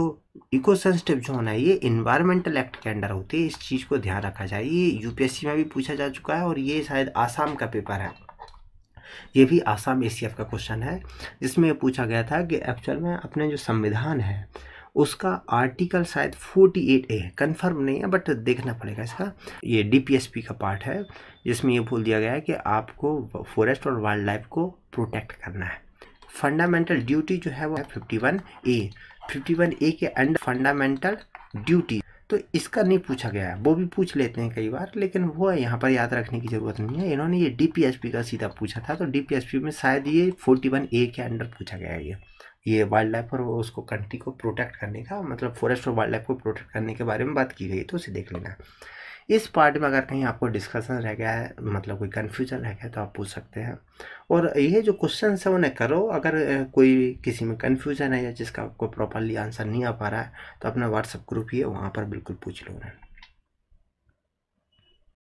इको सेंसिटिव जोन है ये इन्वायरमेंटल एक्ट के अंडर होती है इस चीज़ को ध्यान रखा जाए ये यूपीएससी में भी पूछा जा चुका है और ये शायद आसाम का पेपर है ये भी आसाम ए का क्वेश्चन है जिसमें पूछा गया था कि एक्चुअल में अपने जो संविधान है उसका आर्टिकल शायद 48 ए कंफर्म नहीं है बट देखना पड़ेगा इसका ये डीपीएसपी का पार्ट है जिसमें ये बोल दिया गया है कि आपको फॉरेस्ट और वाइल्ड लाइफ को प्रोटेक्ट करना है फंडामेंटल ड्यूटी जो है वो है fifty one A fifty one A के अंडर फंडामेंटल ड्यूटी तो इसका नहीं पूछा गया है वो भी पूछ लेते हैं कई बार लेकिन वो यहाँ पर याद रखने की ज़रूरत नहीं है इन्होंने ये डीपीएसपी का सीधा पूछा था तो डीपीएसपी में शायद ये फोर्टी वन ए के अंडर पूछा गया है ये ये वाइल्ड लाइफ और उसको कंट्री को प्रोटेक्ट करने का मतलब फॉरेस्ट और वाइल्ड लाइफ को प्रोटेक्ट करने के बारे में बात की गई तो उसे देख लेना इस पार्ट में अगर कहीं आपको डिस्कशन रह गया है मतलब कोई कन्फ्यूजन रह गया तो आप पूछ सकते हैं और ये जो क्वेश्चन है उन्हें करो अगर कोई किसी में कन्फ्यूजन है या जिसका आपको प्रॉपरली आंसर नहीं आ पा रहा है तो अपना व्हाट्सअप ग्रुप ही है वहाँ पर बिल्कुल पूछ लो उन्हें